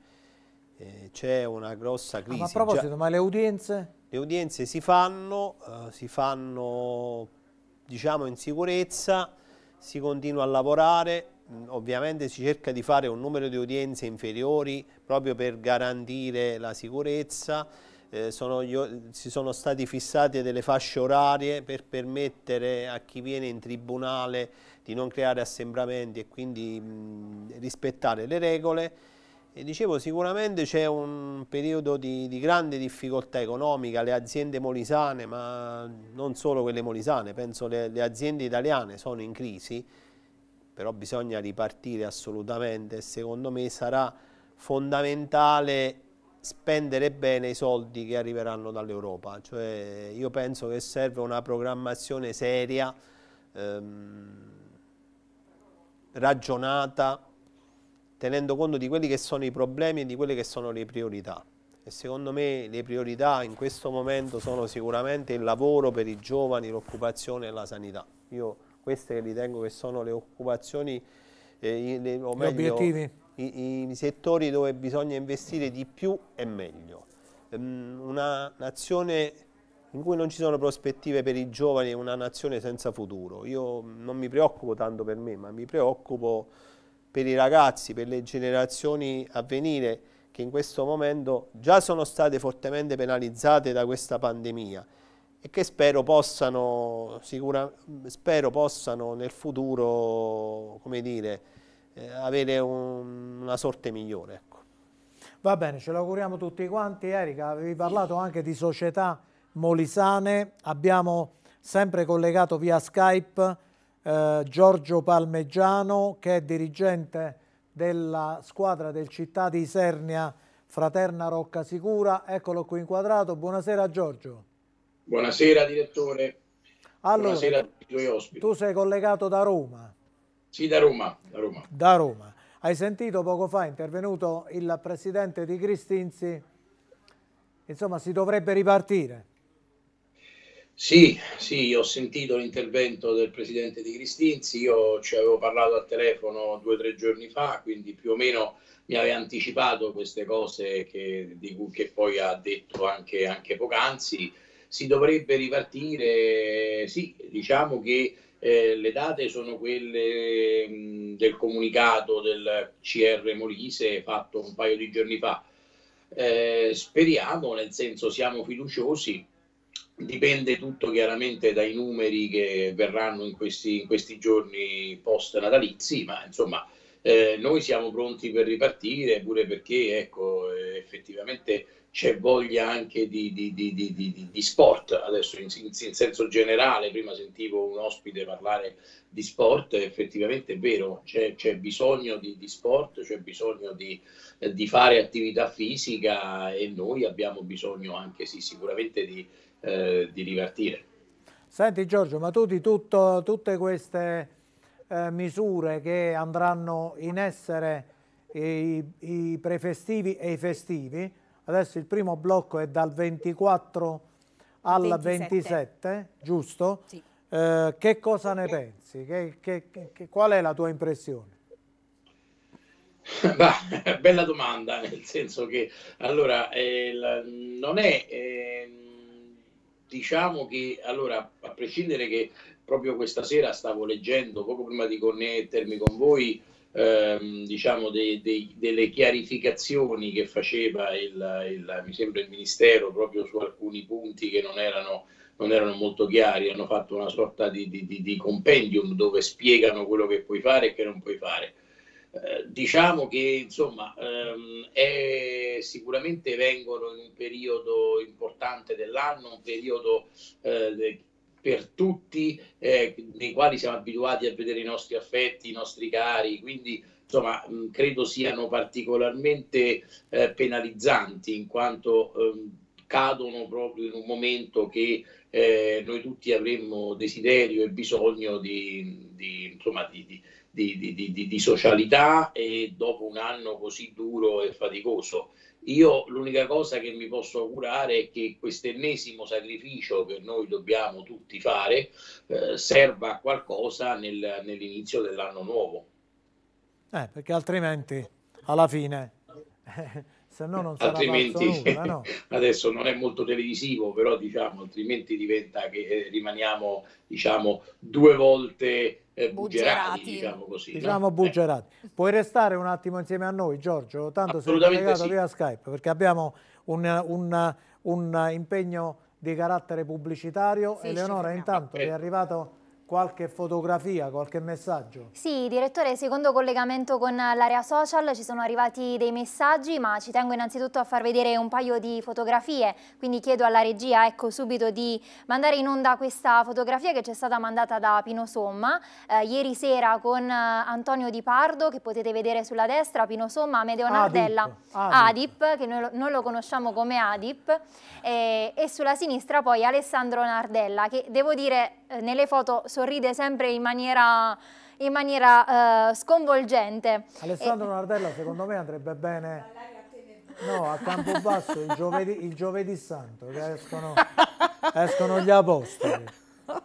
eh, c'è una grossa crisi. Ah, ma a proposito, Già, ma le udienze? Le udienze si fanno, eh, si fanno diciamo in sicurezza, si continua a lavorare, ovviamente si cerca di fare un numero di udienze inferiori proprio per garantire la sicurezza, eh, sono, si sono stati fissate delle fasce orarie per permettere a chi viene in tribunale di non creare assembramenti e quindi mh, rispettare le regole e dicevo, sicuramente c'è un periodo di, di, grande difficoltà economica, le aziende molisane, ma non solo quelle molisane, penso le, le aziende italiane sono in crisi, però bisogna ripartire assolutamente e secondo me sarà fondamentale spendere bene i soldi che arriveranno dall'Europa. Cioè, io penso che serve una programmazione seria, ehm, ragionata, tenendo conto di quelli che sono i problemi e di quelle che sono le priorità. E secondo me le priorità in questo momento sono sicuramente il lavoro per i giovani, l'occupazione e la sanità. Io queste ritengo che sono le occupazioni, eh, le, o meglio, i, i, settori dove bisogna investire di più e meglio. Ehm, una nazione in cui non ci sono prospettive per i giovani è una nazione senza futuro. Io non mi preoccupo tanto per me, ma mi preoccupo per i ragazzi, per le generazioni a venire che in questo momento già sono state fortemente penalizzate da questa pandemia e che spero possano, sicura, spero possano nel futuro come dire, eh, avere un, una sorte migliore. Ecco. Va bene, ce l'auguriamo tutti quanti. Erika, avevi parlato anche di società molisane, abbiamo sempre collegato via Skype eh, Giorgio Palmeggiano che è dirigente della squadra del Città di Isernia Fraterna Rocca Sicura. Eccolo qui inquadrato. Buonasera Giorgio. Buonasera direttore. Allora, Buonasera ai tuoi ospiti. Tu sei collegato da Roma. Sì, da Roma. Da Roma. Da Roma. Hai sentito poco fa è intervenuto il presidente di Cristinzi? Insomma, si dovrebbe ripartire. Sì, sì, ho sentito l'intervento del presidente di Cristinzi, io ci avevo parlato al telefono due o tre giorni fa, quindi più o meno mi aveva anticipato queste cose che, cui, che poi ha detto anche, anche, poc'anzi. Si dovrebbe ripartire, sì, diciamo che eh, le date sono quelle mh, del comunicato del CR Molise fatto un paio di giorni fa. Eh, speriamo, nel senso siamo fiduciosi dipende tutto chiaramente dai numeri che verranno in questi, in questi giorni post natalizi, ma insomma eh, noi siamo pronti per ripartire pure perché ecco, effettivamente c'è voglia anche di, di, di, di sport, adesso in, in, senso generale, prima sentivo un ospite parlare di sport, effettivamente è vero, c'è, bisogno di, sport, c'è bisogno di, fare attività fisica e noi abbiamo bisogno anche sì, sicuramente di, eh, di ripartire. Senti Giorgio, ma tu di tutto, tutte queste eh, misure che andranno in essere eh, i, i prefestivi e i festivi, adesso il primo blocco è dal 24 al 27, 27 giusto? Sì. Eh, che cosa ne pensi? Che, che, che, qual è la tua impressione? Bah, bella domanda, nel senso che allora eh, la, non è... Eh, diciamo che allora, a prescindere che proprio questa sera stavo leggendo, poco prima di connettermi con voi, ehm, diciamo dei, dei, delle chiarificazioni che faceva il, il, mi sembra il Ministero proprio su alcuni punti che non erano, non erano molto chiari, hanno fatto una sorta di, di, di, di compendium dove spiegano quello che puoi fare e che non puoi fare. Eh, diciamo che insomma ehm, è, sicuramente vengono in un periodo importante dell'anno, un periodo eh, per tutti eh, nei quali siamo abituati a vedere i nostri affetti, i nostri cari, quindi insomma mh, credo siano particolarmente eh, penalizzanti in quanto ehm, cadono proprio in un momento che eh, noi tutti avremmo desiderio e bisogno di, di insomma di, di di, di, di, di socialità e dopo un anno così duro e faticoso. Io l'unica cosa che mi posso augurare è che quest'ennesimo sacrificio che noi dobbiamo tutti fare eh, serva a qualcosa nel, nell'inizio dell'anno nuovo. Eh, perché altrimenti alla fine se no non sarà altrimenti, nulla, no? adesso non è molto televisivo, però diciamo, altrimenti diventa che eh, rimaniamo diciamo, due volte eh, bugerati, bugerati, diciamo così. Diciamo no? Eh. bugerati. Eh. Puoi restare un attimo insieme a noi, Giorgio? Tanto sei collegato sì. via Skype, perché abbiamo un, un, un impegno di carattere pubblicitario. Sì, Eleonora, intanto ti è arrivato qualche fotografia, qualche messaggio? Sì, direttore, secondo collegamento con l'area social ci sono arrivati dei messaggi, ma ci tengo innanzitutto a far vedere un paio di fotografie, quindi chiedo alla regia, ecco, subito di mandare in onda questa fotografia che ci è stata mandata da Pino Somma, eh, ieri sera con eh, Antonio Di Pardo, che potete vedere sulla destra, Pino Somma, Amedeo Nardella, Adip, Adip che noi lo, lo, conosciamo come Adip, eh, e sulla sinistra poi Alessandro Nardella, che devo dire eh, nelle foto sorride sempre in maniera, in maniera uh, sconvolgente. Alessandro e... Eh, Nardella secondo me andrebbe bene... No, a Campobasso il giovedì, il giovedì santo che escono, escono gli apostoli.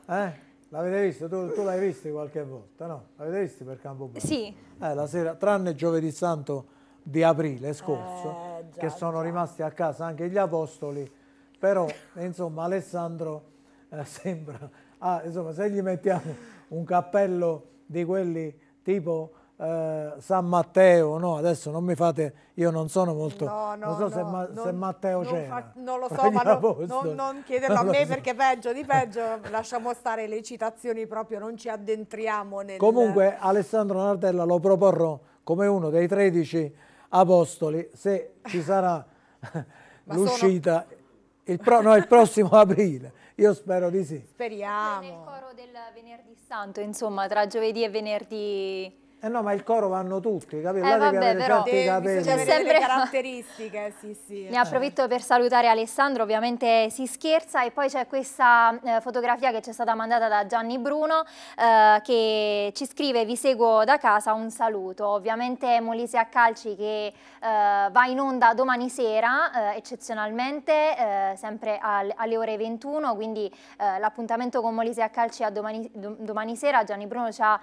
Eh? L'avete visto? Tu, tu l'hai visto qualche volta, no? L'avete visto per Campobasso? Sì. Eh, la sera, tranne giovedì santo di aprile scorso, eh, già, che sono già. rimasti a casa anche gli apostoli, però insomma Alessandro eh, sembra Ah, insomma, se gli mettiamo un cappello di quelli tipo eh, San Matteo, no? Adesso non mi fate, io non sono molto, no, no, non so no, se, ma, non, se, Matteo c'è. Non lo so, ma no, non, non chiederlo non a me so. perché peggio di peggio, lasciamo stare le citazioni proprio, non ci addentriamo nel... Comunque Alessandro Nardella lo proporrò come uno dei 13 apostoli se ci sarà l'uscita sono... il, pro, no, il prossimo aprile. Io spero di sì. Speriamo. Nel coro del venerdì santo, insomma, tra giovedì e venerdì eh no, ma il coro vanno tutti, capito? Eh, Là vabbè, avere però certi eh, capelli. C'è sempre le caratteristiche, sì, sì. Ne approfitto per salutare Alessandro, ovviamente si scherza e poi c'è questa eh, fotografia che ci è stata mandata da Gianni Bruno eh, che ci scrive "Vi seguo da casa, un saluto". Ovviamente Molise a calci che eh, va in onda domani sera eh, eccezionalmente, eh, sempre al, alle ore 21, quindi l'appuntamento con Molise a calci a domani, domani, sera Gianni Bruno ci ha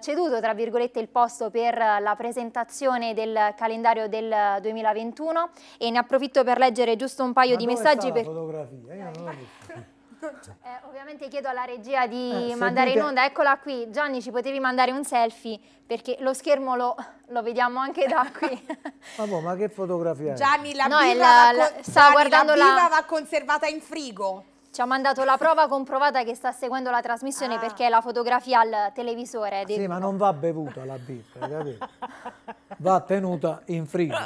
ceduto tra virgolette il posto per la presentazione del calendario del 2021 e ne approfitto per leggere giusto un paio Ma di messaggi. Per... fotografia? Io non Eh, ovviamente chiedo alla regia di eh, mandare dite... in onda, eccola qui, Gianni ci potevi mandare un selfie perché lo schermo lo, lo vediamo anche da qui. ma, boh, ma che fotografia è? Gianni, la, no, biva, la, va, la, Gianni, la biva va conservata in frigo. Ci ha mandato la prova comprovata che sta seguendo la trasmissione ah. perché è la fotografia al televisore. Del... Sì, ma non va bevuta la birra, capito? Va tenuta in frigo.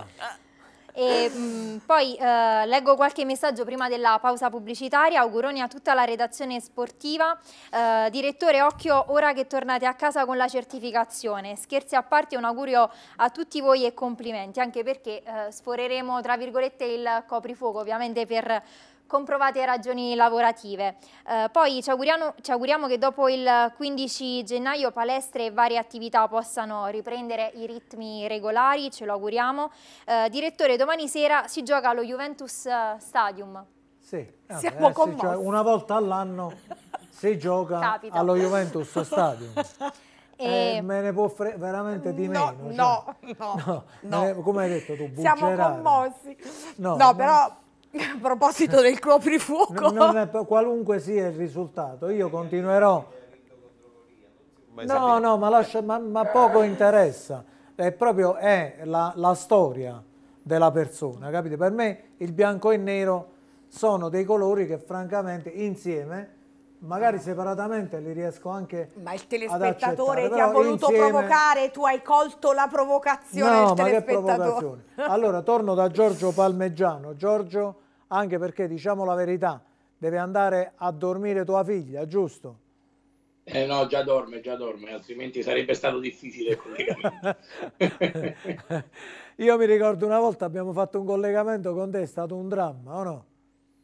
E, mh, mm, poi eh, leggo qualche messaggio prima della pausa pubblicitaria. Auguroni a tutta la redazione sportiva. Eh, direttore, occhio ora che tornate a casa con la certificazione. Scherzi a parte, un augurio a tutti voi e complimenti, anche perché eh, sforeremo tra virgolette il coprifuoco, ovviamente per comprovate ragioni lavorative. Eh, poi ci auguriamo, ci auguriamo, che dopo il 15 gennaio palestre e varie attività possano riprendere i ritmi regolari, ce lo auguriamo. Eh, direttore, domani sera si gioca allo Juventus eh, Stadium. Sì, Siamo eh, commossi. Cioè una volta all'anno si gioca Capita. allo Juventus Stadium. E... Eh, eh, me ne può veramente di no, meno. Cioè, no, no, no. no. come hai detto tu, buccerare. Siamo commossi. No, no però a proposito del coprifuoco. Non, non qualunque sia il risultato, io continuerò. No, no, ma, lascia, ma, ma poco interessa. È proprio è la, la storia della persona, capite? Per me il bianco e il nero sono dei colori che francamente insieme magari separatamente li riesco anche Ma il telespettatore ti ha voluto insieme... provocare, tu hai colto la provocazione no, del telespettatore. allora, torno da Giorgio Palmeggiano. Giorgio, anche perché, diciamo la verità, deve andare a dormire tua figlia, giusto? Eh no, già dorme, già dorme, altrimenti sarebbe stato difficile il collegamento. Io mi ricordo una volta abbiamo fatto un collegamento con te, è stato un dramma, o no?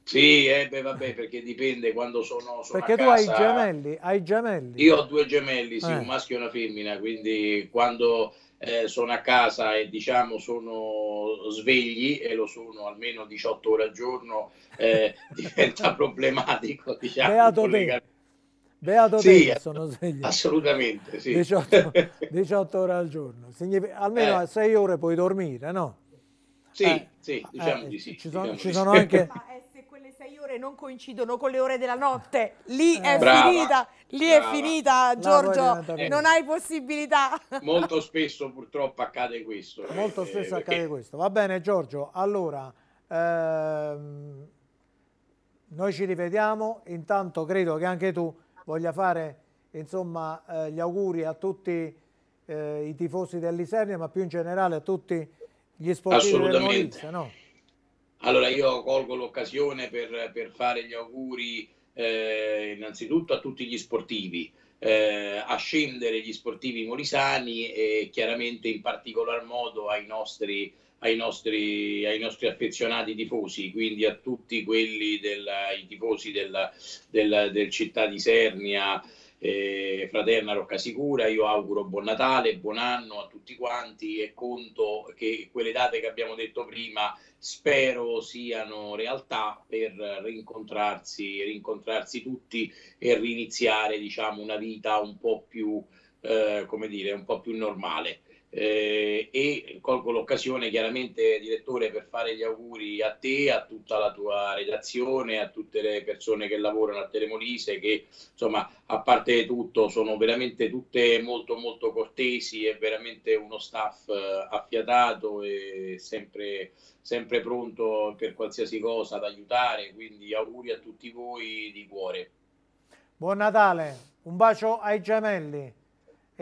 Sì, eh, beh, vabbè, perché dipende quando sono, sono Perché tu casa, hai gemelli, hai gemelli. Io ho due gemelli, sì, eh. un maschio e una femmina, quindi quando eh, sono a casa e diciamo sono svegli e lo sono almeno 18 ore al giorno, eh, diventa problematico, diciamo. Beato te. Beato sì, te eh, sono sveglio. Assolutamente, sì. 18, 18 ore al giorno. Significa, almeno eh. a 6 ore puoi dormire, no? Sì, eh. sì, diciamo di sì. Ci sono, diciamo ci sono anche... sei ore non coincidono con le ore della notte. Lì eh, è brava, finita, lì brava. è finita, Giorgio. No, non hai possibilità. Molto spesso purtroppo accade questo. Molto eh, spesso perché... accade questo. Va bene, Giorgio. Allora, ehm, noi ci rivediamo. Intanto credo che anche tu voglia fare insomma, eh, gli auguri a tutti eh, i tifosi dell'Isernia, ma più in generale a tutti gli sportivi del Molise, no? Allora io colgo l'occasione per, per fare gli auguri eh, innanzitutto a tutti gli sportivi, eh, a scendere gli sportivi molisani e chiaramente in particolar modo ai nostri, ai nostri, ai nostri affezionati tifosi, quindi a tutti quelli del, tifosi della, della, del città di Sernia, eh, fraterna Rocca Sicura, io auguro buon Natale, buon anno a tutti quanti e conto che quelle date che abbiamo detto prima spero siano realtà per rincontrarsi, rincontrarsi tutti e riniziare diciamo, una vita un po' più, eh, come dire, un po' più normale eh, e colgo l'occasione chiaramente direttore per fare gli auguri a te, a tutta la tua redazione, a tutte le persone che lavorano a Telemolise che insomma a parte tutto sono veramente tutte molto molto cortesi e veramente uno staff eh, affiatato e sempre, sempre pronto per qualsiasi cosa ad aiutare, quindi auguri a tutti voi di cuore. Buon Natale, un bacio ai gemelli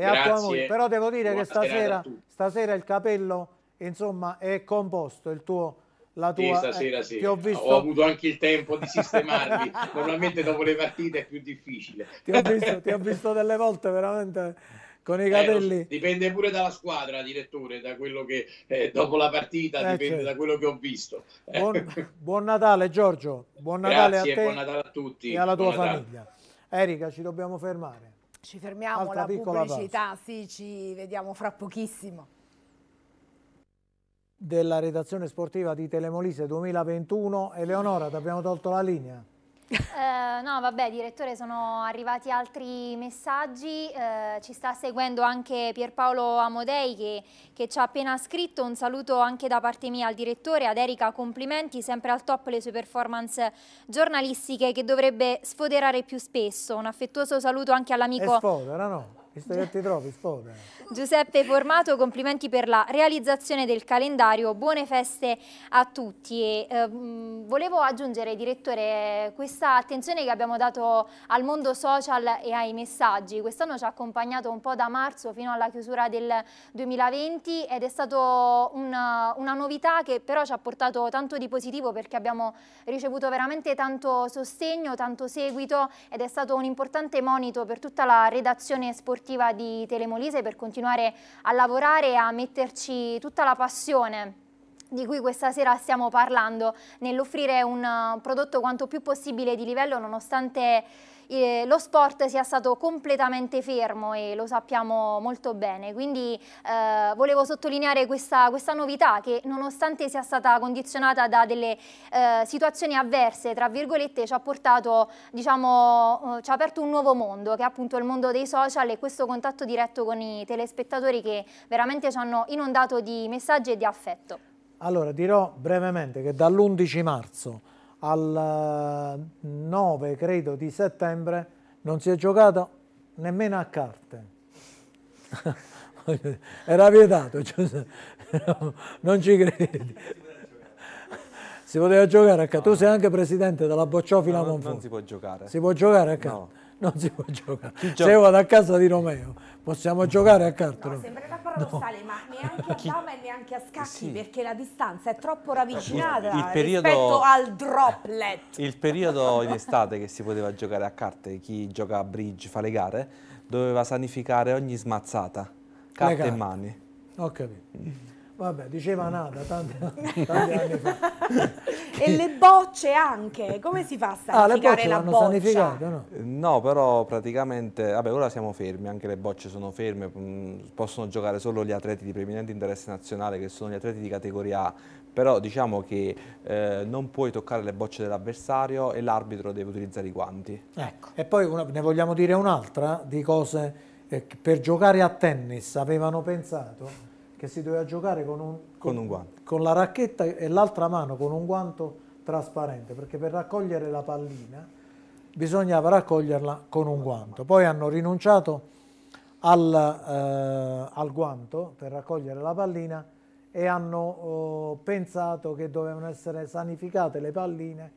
e Grazie. a noi. Però devo dire Buona che stasera, stasera, il capello insomma, è composto, il tuo, la tua... Sì, stasera eh, sì. Ho, visto... ho, avuto anche il tempo di sistemarmi. Normalmente dopo le partite è più difficile. ti, ho visto, ti ho visto delle volte veramente con i eh, capelli. Eh, dipende pure dalla squadra, direttore, da quello che eh, dopo la partita, eh, dipende certo. da quello che ho visto. Eh. Buon, buon Natale, Giorgio. Buon Natale Grazie, a te. Buon Natale a tutti. E alla buon tua Natale. famiglia. Erika, ci dobbiamo fermare. Ci fermiamo Altra la pubblicità, pausa. sì, ci vediamo fra pochissimo. Della redazione sportiva di Telemolise 2021, Eleonora, ti abbiamo tolto la linea. Eh, no, vabbè, direttore, sono arrivati altri messaggi. Eh, ci sta seguendo anche Pierpaolo Amodei che, che, ci ha appena scritto. Un saluto anche da parte mia al direttore. Ad Erika, complimenti, sempre al top le sue performance giornalistiche che dovrebbe sfoderare più spesso. Un affettuoso saluto anche all'amico. Sfodera, no? Visto che ti Giuseppe Formato, complimenti per la realizzazione del calendario, buone feste a tutti. E, eh, volevo aggiungere, direttore, questa attenzione che abbiamo dato al mondo social e ai messaggi. Quest'anno ci ha accompagnato un po' da marzo fino alla chiusura del 2020 ed è stata una, una novità che però ci ha portato tanto di positivo perché abbiamo ricevuto veramente tanto sostegno, tanto seguito ed è stato un importante monito per tutta la redazione sportiva sportiva di Telemolise per continuare a lavorare e a metterci tutta la passione di cui questa sera stiamo parlando nell'offrire un prodotto quanto più possibile di livello nonostante eh, lo sport sia stato completamente fermo e lo sappiamo molto bene. Quindi eh, volevo sottolineare questa, questa, novità che nonostante sia stata condizionata da delle eh, situazioni avverse, tra virgolette, ci ha portato, diciamo, eh, ci ha aperto un nuovo mondo, che è appunto il mondo dei social e questo contatto diretto con i telespettatori che veramente ci hanno inondato di messaggi e di affetto. Allora, dirò brevemente che dall'11 marzo al 9 eh, credo di settembre non si è giocato nemmeno a carte era vietato cioè, non ci credi si poteva giocare a carte no. tu sei anche presidente della Bocciofila no, non, non si può giocare si può giocare a carte no. non si può giocare. Gioca? Se io vado a casa di Romeo, possiamo giocare a carte? No, sembrerà paradossale, no. ma neanche a dama e neanche a scacchi, sì. perché la distanza è troppo ravvicinata il, il periodo, rispetto al droplet. Il periodo in estate che si poteva giocare a carte, chi gioca a bridge, fa le gare, doveva sanificare ogni smazzata, carte. e mani. Ho capito. Mm. Vabbè, diceva mm. Nada tanti, tanti anni fa. e le bocce anche, come si fa a ah, sanificare ah, la boccia? No? Eh, no? però praticamente, vabbè ora siamo fermi, anche le bocce sono ferme, mm, possono giocare solo gli atleti di preminente interesse nazionale che sono gli atleti di categoria A, però diciamo che eh, non puoi toccare le bocce dell'avversario e l'arbitro deve utilizzare i guanti. Ecco. E poi una, ne vogliamo dire un'altra di cose eh, per giocare a tennis avevano pensato che si doveva giocare con, un, con, un guanto. con la racchetta e l'altra mano con un guanto trasparente, perché per raccogliere la pallina bisognava raccoglierla con un guanto. Poi hanno rinunciato al, eh, al guanto per raccogliere la pallina e hanno oh, pensato che dovevano essere sanificate le palline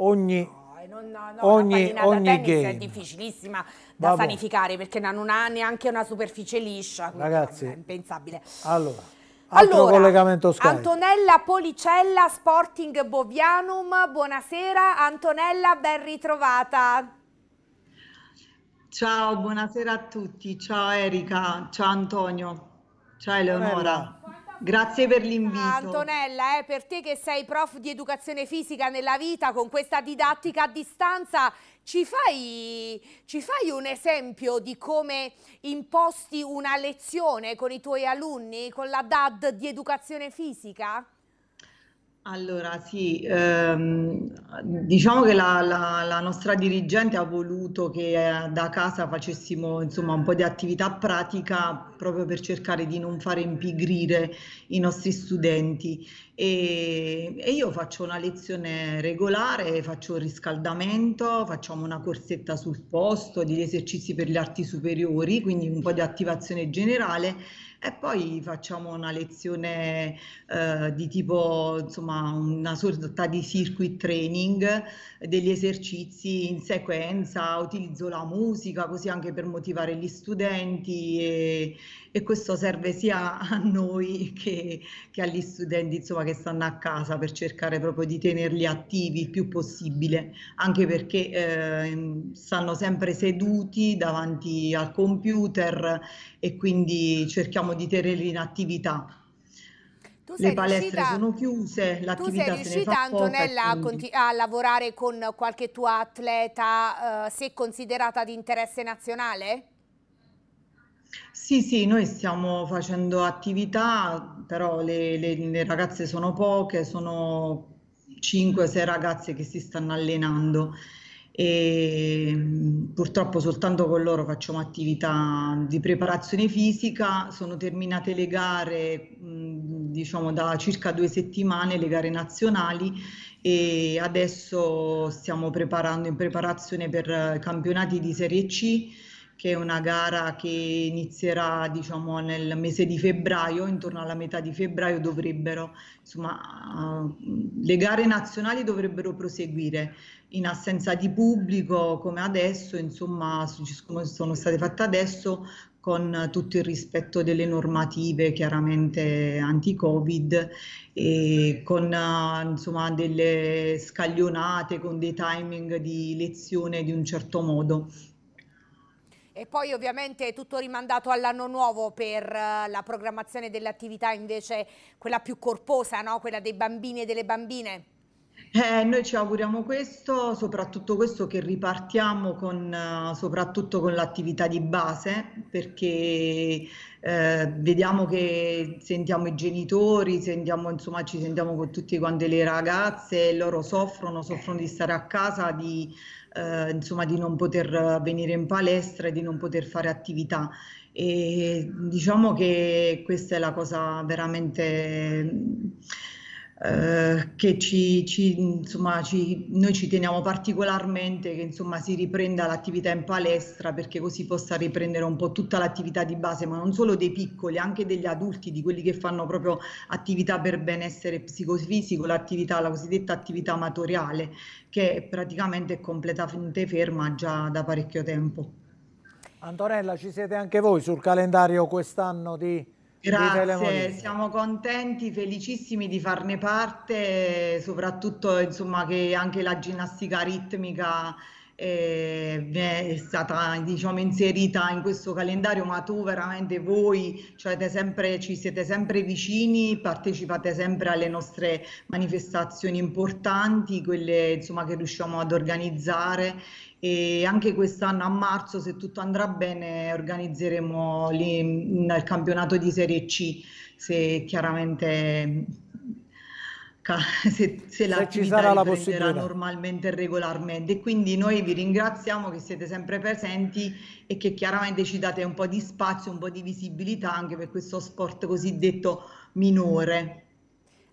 ogni non, no, ogni, la ogni tennis game. è difficilissima da Vabbè. sanificare perché non ha neanche una superficie liscia, Ragazzi, è impensabile. Allora. Allora, Antonella Policella Sporting Bovianum, buonasera Antonella, ben ritrovata. Ciao, buonasera a tutti, ciao Erika, ciao Antonio, ciao Eleonora. Bella. Grazie per l'invito. Ah, Antonella, eh, per te che sei prof di educazione fisica nella vita, con questa didattica a distanza, ci fai, ci fai, un esempio di come imposti una lezione con i tuoi alunni, con la DAD di educazione fisica? Allora, sì, ehm, diciamo che la, la, la, nostra dirigente ha voluto che eh, da casa facessimo insomma, un po' di attività pratica proprio per cercare di non fare impigrire i nostri studenti. E, e io faccio una lezione regolare, faccio un riscaldamento, facciamo una corsetta sul posto, degli esercizi per le arti superiori, quindi un po' di attivazione generale e poi facciamo una lezione eh, di tipo, insomma, una sorta di circuit training degli esercizi in sequenza, utilizzo la musica così anche per motivare gli studenti e, e questo serve sia a noi che, che, agli studenti insomma, che stanno a casa per cercare proprio di tenerli attivi il più possibile, anche perché eh, stanno sempre seduti davanti al computer e quindi cerchiamo di tenerli in attività. Tu le palestre riuscita, sono chiuse, l'attività Tu sei riuscita, Antonella, poca, a, a, lavorare con qualche tua atleta, eh, se considerata di interesse nazionale? Sì, sì, noi stiamo facendo attività, però le, le, le ragazze sono poche, sono 5-6 ragazze che si stanno allenando e purtroppo soltanto con loro facciamo attività di preparazione fisica, sono terminate le gare diciamo da circa due settimane, le gare nazionali e adesso stiamo preparando in preparazione per campionati di Serie C che è una gara che inizierà diciamo, nel mese di febbraio, intorno alla metà di febbraio dovrebbero, insomma, ah, le gare nazionali dovrebbero proseguire in assenza di pubblico come adesso, insomma, come sono state fatte adesso con tutto il rispetto delle normative chiaramente anti-Covid e con insomma delle scaglionate, con dei timing di lezione di un certo modo. E poi ovviamente è tutto rimandato all'anno nuovo per eh, la programmazione dell'attività invece quella più corposa, no? quella dei bambini e delle bambine. Eh, noi ci auguriamo questo, soprattutto questo che ripartiamo con, eh, soprattutto con l'attività di base, perché eh, vediamo che sentiamo i genitori, sentiamo, insomma, ci sentiamo con tutte quante le ragazze, loro soffrono, soffrono di stare a casa, di, eh, insomma, di non poter venire in palestra e di non poter fare attività. E diciamo che questa è la cosa veramente eh, che ci, ci, insomma, ci, noi ci teniamo particolarmente che insomma, si riprenda l'attività in palestra perché così possa riprendere un po' tutta l'attività di base, ma non solo dei piccoli, anche degli adulti, di quelli che fanno proprio attività per benessere psicofisico, l'attività, la cosiddetta attività amatoriale, che praticamente è completamente ferma già da parecchio tempo. Antonella, ci siete anche voi sul calendario quest'anno di Grazie, siamo contenti, felicissimi di farne parte, soprattutto insomma, che anche la ginnastica ritmica eh, è stata diciamo, inserita in questo calendario, ma tu veramente voi cioè, sempre, ci siete sempre vicini, partecipate sempre alle nostre manifestazioni importanti, quelle insomma, che riusciamo ad organizzare e anche quest'anno a marzo, se tutto andrà bene, organizzeremo il campionato di Serie C, se chiaramente se, se la ci sarà la possibilità normalmente e regolarmente. quindi noi vi ringraziamo che siete sempre presenti e che chiaramente ci date un po' di spazio, un po' di visibilità anche per questo sport cosiddetto minore.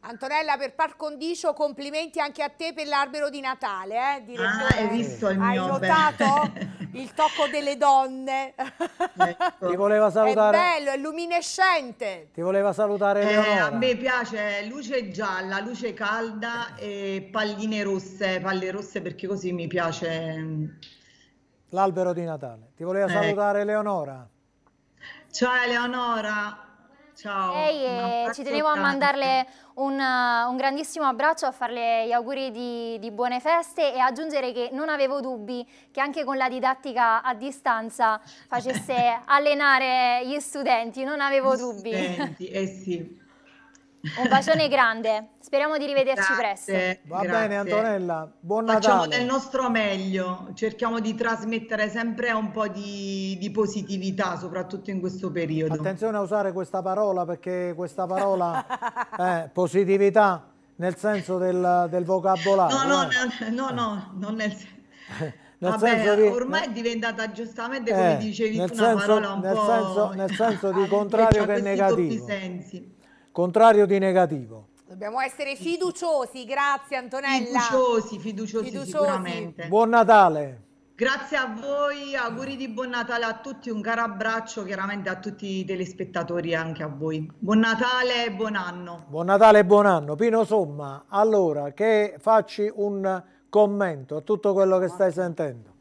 Antonella, per par condicio, complimenti anche a te per l'albero di Natale. Eh, direttore. ah, hai visto il hai mio. Hai notato beh. il tocco delle donne? Ecco. Ti voleva salutare. È bello, è luminescente. Ti voleva salutare eh, A me piace luce gialla, luce calda e palline rosse, palle rosse perché così mi piace. L'albero di Natale. Ti voleva eh. salutare ecco. Eleonora. Ciao Eleonora. Ciao. Lei e eh, ci tenevo tanto. a mandarle un, eh, un, grandissimo abbraccio, a farle gli auguri di, di, buone feste e aggiungere che non avevo dubbi che anche con la didattica a distanza facesse allenare gli studenti, non avevo gli dubbi. Studenti, eh sì. Un bacione grande, speriamo di rivederci grazie, presto. Va grazie. bene Antonella, buon Facciamo Natale. Facciamo del nostro meglio, cerchiamo di trasmettere sempre un po' di, di, positività, soprattutto in questo periodo. Attenzione a usare questa parola perché questa parola è positività nel senso del, del vocabolario. No, no, eh. no, no, non nel senso... Vabbè, che, ormai è diventata giustamente come eh, dicevi nel una senso, parola un nel po' senso, nel senso di contrario che negativo. Contrario di negativo. Dobbiamo essere fiduciosi, grazie Antonella. Fiduciosi, fiduciosi, fiduciosi. sicuramente. Buon Natale. Grazie a voi, auguri di buon Natale a tutti, un caro abbraccio chiaramente a tutti i telespettatori e anche a voi. Buon Natale e buon anno. Buon Natale e buon anno. Pino Somma, allora che facci un commento a tutto quello che stai sentendo.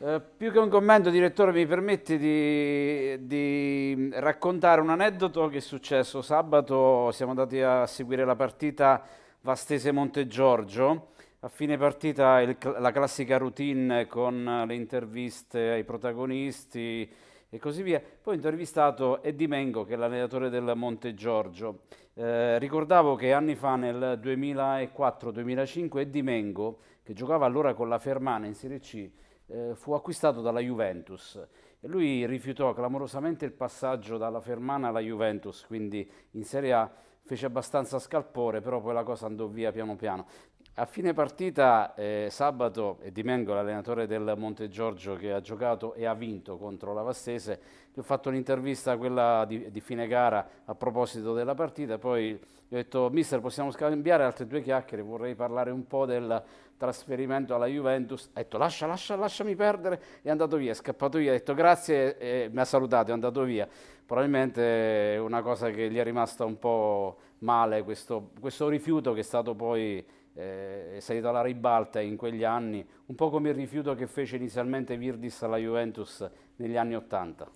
Eh, più che un commento, direttore, mi permette di, di, raccontare un aneddoto che è successo sabato. Siamo andati a seguire la partita vastese montegiorgio A fine partita il, la classica routine con le interviste ai protagonisti e così via. Poi ho intervistato Eddie Mengo, che è l'allenatore del Montegiorgio. Eh, ricordavo che anni fa, nel 2004-2005, Eddie Mengo, che giocava allora con la Fermana in Serie C, eh, fu acquistato dalla Juventus. E lui rifiutò clamorosamente il passaggio dalla Fermana alla Juventus, quindi in Serie A fece abbastanza scalpore, però poi la cosa andò via piano piano. A fine partita, eh, sabato, e Dimengo, l'allenatore del Monte Giorgio che ha giocato e ha vinto contro la Vastese, gli ho fatto un'intervista, quella di, di, fine gara, a proposito della partita, poi gli ho detto, mister, possiamo scambiare altre due chiacchiere, vorrei parlare un po' del, trasferimento alla Juventus, ha detto lascia, lascia, lasciami perdere, è andato via, è scappato via, ha detto grazie e mi ha salutato, è andato via. Probabilmente è una cosa che gli è rimasta un po' male, questo, questo rifiuto che è stato poi eh, salito alla ribalta in quegli anni, un po' come il rifiuto che fece inizialmente Virdis alla Juventus negli anni Ottanta.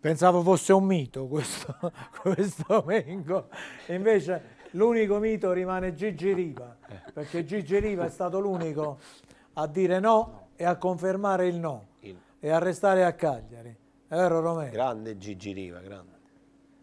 Pensavo fosse un mito questo, questo Mengo, invece L'unico mito rimane Gigi Riva, eh. perché Gigi Riva è stato l'unico a dire no, no, e a confermare il no il... e a restare a Cagliari. È vero Romeo? Grande Gigi Riva, grande.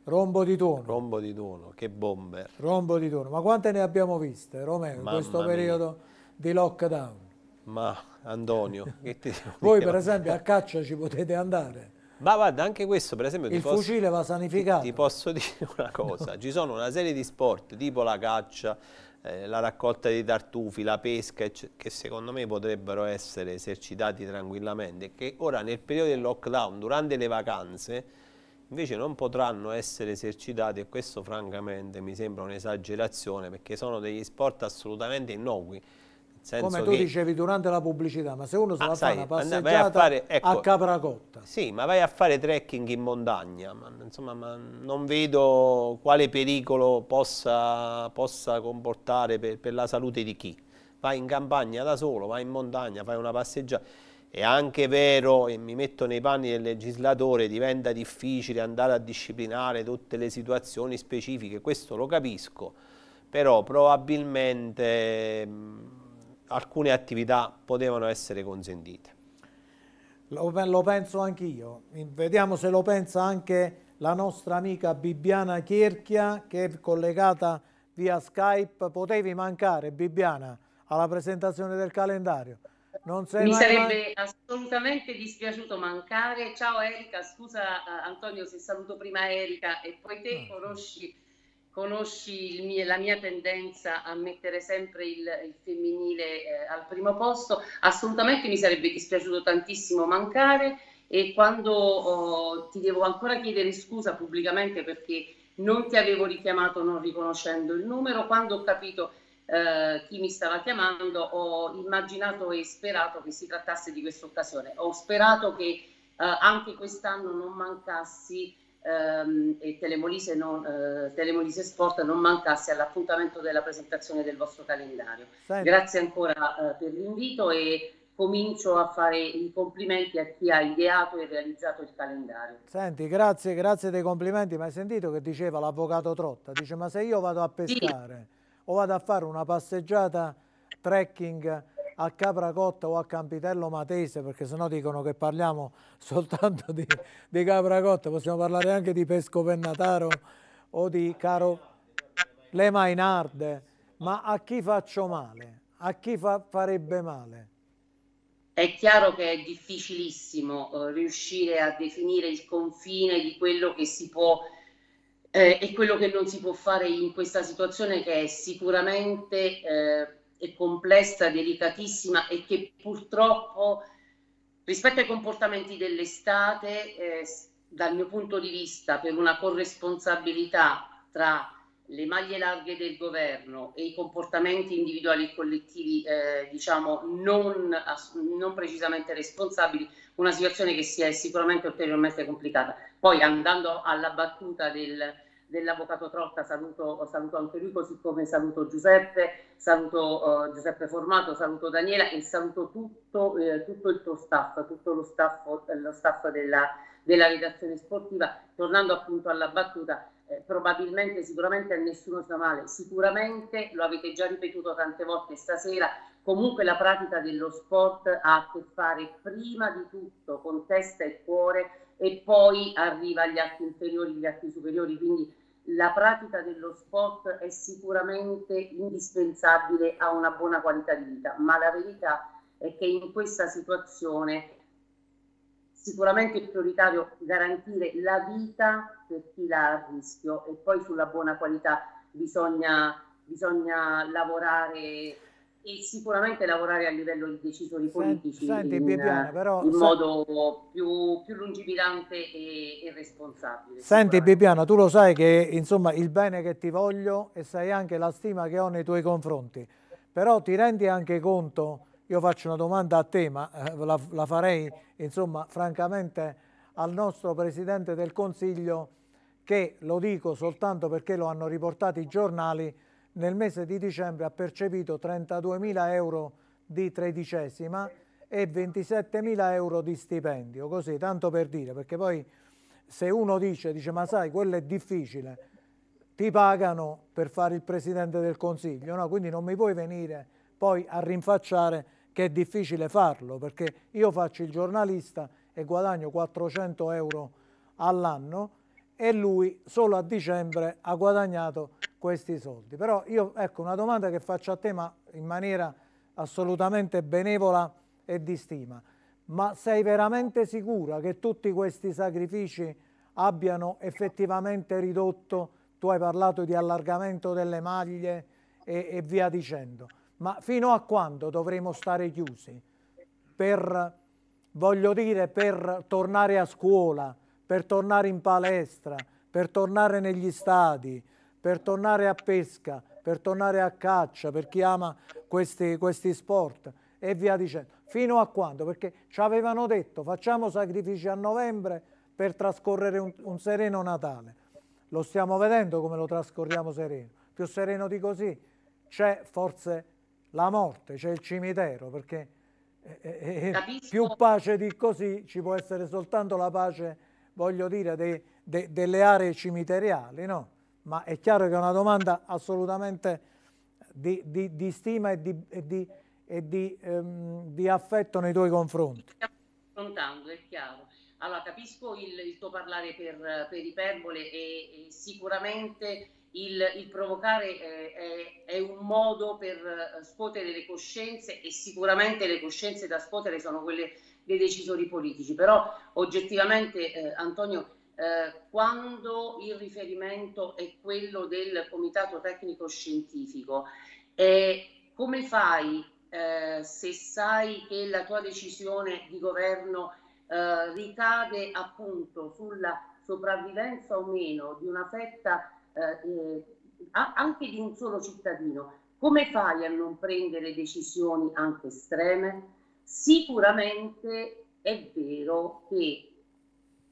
Rombo di tuono. Rombo di tuono, che bomber. Rombo di tuono. Ma quante ne abbiamo viste, Romeo, in questo mia. periodo di lockdown? Ma, Antonio, che ti Voi per esempio a caccia ci potete andare. Ma guarda, anche questo per esempio... Il posso, fucile va sanificato. Ti, ti posso dire una cosa, no. ci sono una serie di sport tipo la caccia, eh, la raccolta di tartufi, la pesca, che secondo me potrebbero essere esercitati tranquillamente, che ora nel periodo del lockdown, durante le vacanze, invece non potranno essere esercitati e questo francamente mi sembra un'esagerazione perché sono degli sport assolutamente innocui. Come tu che... dicevi durante la pubblicità, ma se uno se ah, la sai, fa una passeggiata a, fare, ecco, a, Capracotta. Sì, ma vai a fare trekking in montagna, ma, insomma, ma non vedo quale pericolo possa, possa comportare per, per la salute di chi. Vai in campagna da solo, vai in montagna, fai una passeggiata. È anche vero, e mi metto nei panni del legislatore, diventa difficile andare a disciplinare tutte le situazioni specifiche, questo lo capisco, però probabilmente mm, alcune attività potevano essere consentite. Lo, lo penso anch'io, vediamo se lo pensa anche la nostra amica Bibiana Chierchia che è collegata via Skype. Potevi mancare Bibiana alla presentazione del calendario. Non sei Mi sarebbe mai... assolutamente dispiaciuto mancare. Ciao Erika, scusa eh, Antonio se saluto prima Erika e poi te ah, conosci conosci mio, la mia tendenza a mettere sempre il, il femminile eh, al primo posto, assolutamente mi sarebbe dispiaciuto tantissimo mancare e quando oh, ti devo ancora chiedere scusa pubblicamente perché non ti avevo richiamato non riconoscendo il numero, quando ho capito eh, chi mi stava chiamando ho immaginato e sperato che si trattasse di questa occasione, ho sperato che eh, anche quest'anno non mancassi ehm, e Telemolise, non, eh, Telemolise, Sport non mancasse all'appuntamento della presentazione del vostro calendario. Sì. Grazie ancora eh, per l'invito e comincio a fare i complimenti a chi ha ideato e realizzato il calendario. Senti, grazie, grazie dei complimenti, ma hai sentito che diceva l'avvocato Trotta? Dice, ma se io vado a pescare sì. o vado a fare una passeggiata trekking a capra cotta o a campitello matese, perché sennò dicono che parliamo soltanto di, di capra cotta, possiamo parlare anche di pesco pennataro o di caro le mainarde, ma a chi faccio male? A chi fa, farebbe male? È chiaro che è difficilissimo eh, riuscire a definire il confine di quello che si può eh, e quello che non si può fare in questa situazione che è sicuramente eh, e complessa, delicatissima e che purtroppo rispetto ai comportamenti dell'estate, eh, dal mio punto di vista, per una corresponsabilità tra le maglie larghe del governo e i comportamenti individuali e collettivi, eh, diciamo, non, non, precisamente responsabili, una situazione che si è sicuramente ulteriormente complicata. Poi andando alla battuta del, dell'avvocato Trotta saluto, saluto, anche lui, così come saluto Giuseppe, saluto uh, Giuseppe Formato, saluto Daniela e saluto tutto, eh, tutto il tuo staff, tutto lo staff, eh, lo staff della, della, redazione sportiva. Tornando appunto alla battuta, eh, probabilmente, sicuramente a nessuno sta male, sicuramente lo avete già ripetuto tante volte stasera, comunque la pratica dello sport ha a che fare prima di tutto con testa e cuore e poi arriva agli atti inferiori, agli atti superiori, quindi la pratica dello sport è sicuramente indispensabile a una buona qualità di vita, ma la verità è che in questa situazione sicuramente è prioritario garantire la vita per chi la ha a rischio e poi sulla buona qualità bisogna, bisogna lavorare e sicuramente lavorare a livello di decisori politici senti, in, Bibiana, però, in modo più, più lungimirante e, e, responsabile. Senti Bibiana, tu lo sai che insomma il bene che ti voglio e sai anche la stima che ho nei tuoi confronti, però ti rendi anche conto, io faccio una domanda a te, ma eh, la, la farei insomma francamente al nostro Presidente del Consiglio che, lo dico soltanto perché lo hanno riportato i giornali, nel mese di dicembre ha percepito 32.000 euro di tredicesima e 27.000 euro di stipendio, così tanto per dire, perché poi se uno dice, dice ma sai, quello è difficile, ti pagano per fare il Presidente del Consiglio, no? quindi non mi puoi venire poi a rinfacciare che è difficile farlo, perché io faccio il giornalista e guadagno 400 euro all'anno e lui solo a dicembre ha guadagnato questi soldi. Però io, ecco, una domanda che faccio a te, ma in maniera assolutamente benevola e di stima. Ma sei veramente sicura che tutti questi sacrifici abbiano effettivamente ridotto, tu hai parlato di allargamento delle maglie e, e via dicendo, ma fino a quando dovremo stare chiusi per, voglio dire, per tornare a scuola, per tornare in palestra, per tornare negli stadi, per tornare a pesca, per tornare a caccia, per chi ama questi, questi sport e via dicendo. Fino a quando? Perché ci avevano detto facciamo sacrifici a novembre per trascorrere un, un sereno Natale. Lo stiamo vedendo come lo trascorriamo sereno. Più sereno di così c'è forse la morte, c'è il cimitero, perché eh, eh, eh, eh più pace di così ci può essere soltanto la pace, voglio dire, dei, de, delle aree cimiteriali, no? ma è chiaro che è una domanda assolutamente di, di, di stima e, di, e, e ehm, di, affetto nei tuoi confronti. Contando, è chiaro. Allora, capisco il, il tuo parlare per, per iperbole e, e sicuramente il, il, provocare è, eh, è, è, un modo per eh, scuotere le coscienze e sicuramente le coscienze da scuotere sono quelle dei decisori politici, però oggettivamente eh, Antonio eh, quando il riferimento è quello del comitato tecnico scientifico. E come fai eh, se sai che la tua decisione di governo eh, ricade appunto sulla sopravvivenza o meno di una fetta eh, eh, anche di un solo cittadino? Come fai a non prendere decisioni anche estreme? Sicuramente è vero che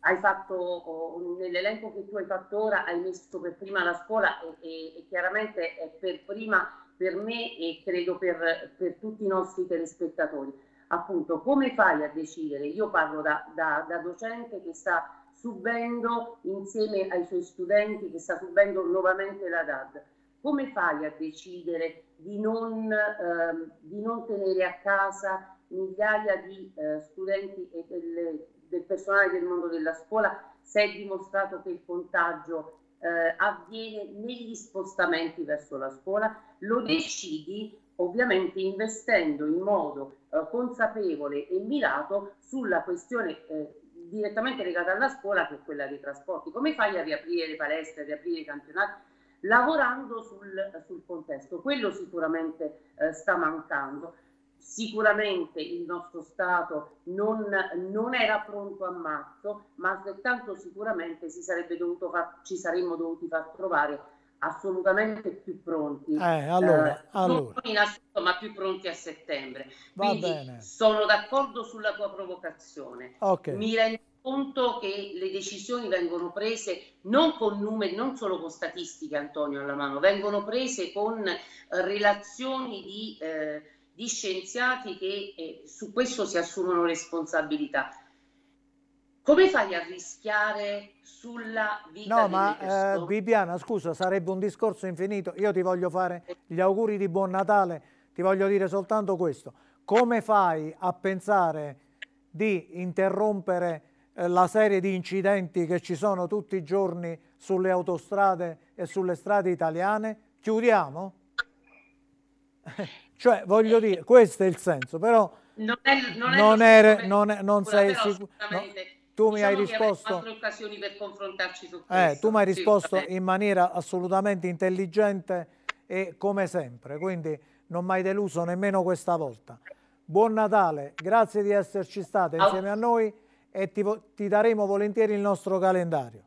hai fatto oh, nell'elenco che tu hai fatto ora hai messo per prima la scuola e, e, e chiaramente è per prima per me e credo per, per, tutti i nostri telespettatori. Appunto, come fai a decidere? Io parlo da, da, da docente che sta subendo insieme ai suoi studenti, che sta subendo nuovamente la DAD. Come fai a decidere di non, eh, di non tenere a casa migliaia di eh, studenti e delle, del personale del mondo della scuola, si è dimostrato che il contagio eh, avviene negli spostamenti verso la scuola, lo decidi ovviamente investendo in modo eh, consapevole e mirato sulla questione eh, direttamente legata alla scuola che è quella dei trasporti. Come fai a riaprire le palestre, a riaprire i campionati? Lavorando sul, sul contesto, quello sicuramente eh, sta mancando. Sicuramente il nostro Stato non, non era pronto a marzo, ma altrettanto sicuramente far, ci saremmo dovuti far trovare assolutamente più pronti. Eh, allora, eh, allora. Assoluto, ma più pronti a settembre. Va Quindi bene. sono d'accordo sulla tua provocazione. Okay. Mi rendo conto che le decisioni vengono prese non con numeri, non solo con statistiche, Antonio alla mano, vengono prese con eh, relazioni di eh, di scienziati che eh, su questo si assumono responsabilità. Come fai a rischiare sulla vita No, ma eh, Bibiana, scusa, sarebbe un discorso infinito. Io ti voglio fare gli auguri di buon Natale, ti voglio dire soltanto questo. Come fai a pensare di interrompere eh, la serie di incidenti che ci sono tutti i giorni sulle autostrade e sulle strade italiane? Chiudiamo? Cioè, voglio dire, questo è il senso, però non, è, non, è non, era, non, è, non sei sicuro. No, diciamo tu diciamo mi hai risposto. Altre occasioni per confrontarci su questo. Eh, tu mi hai risposto sì, in maniera assolutamente intelligente e come sempre, quindi non mi deluso nemmeno questa volta. Buon Natale, grazie di esserci state insieme a noi e ti, ti daremo volentieri il nostro calendario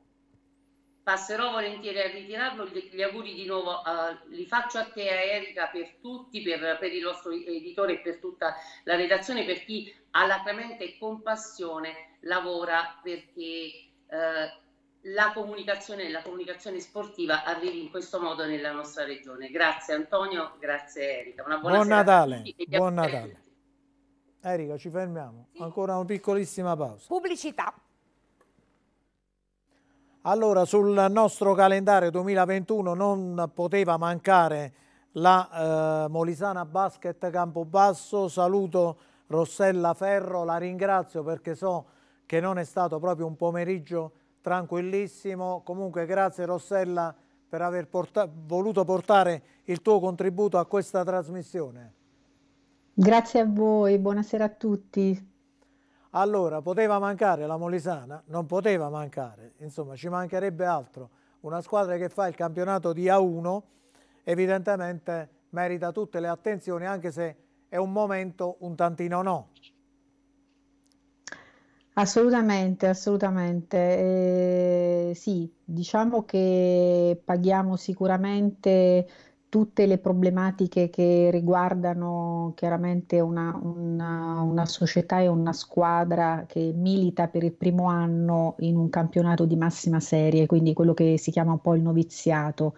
passerò volentieri a ritirarlo. Gli auguri di nuovo uh, li faccio a te, a Erika, per tutti, per, per, il nostro editore e per tutta la redazione, per chi alacramente e con passione lavora perché uh, la comunicazione e la comunicazione sportiva arrivi in questo modo nella nostra regione. Grazie Antonio, grazie Erika. Una buona Buon Natale. Buon Natale. Erika, ci fermiamo. Ancora una piccolissima pausa. Pubblicità. Allora, sul nostro calendario 2021 non poteva mancare la eh, Molisana Basket Campobasso. Saluto Rossella Ferro, la ringrazio perché so che non è stato proprio un pomeriggio tranquillissimo. Comunque grazie Rossella per aver porta voluto portare il tuo contributo a questa trasmissione. Grazie a voi, buonasera a tutti. Allora, poteva mancare la Molisana? Non poteva mancare, insomma ci mancherebbe altro. Una squadra che fa il campionato di A1 evidentemente merita tutte le attenzioni anche se è un momento un tantino no. Assolutamente, assolutamente. Eh, sì, diciamo che paghiamo sicuramente tutte le problematiche che riguardano chiaramente una, una, una, società e una squadra che milita per il primo anno in un campionato di massima serie, quindi quello che si chiama un po' il noviziato.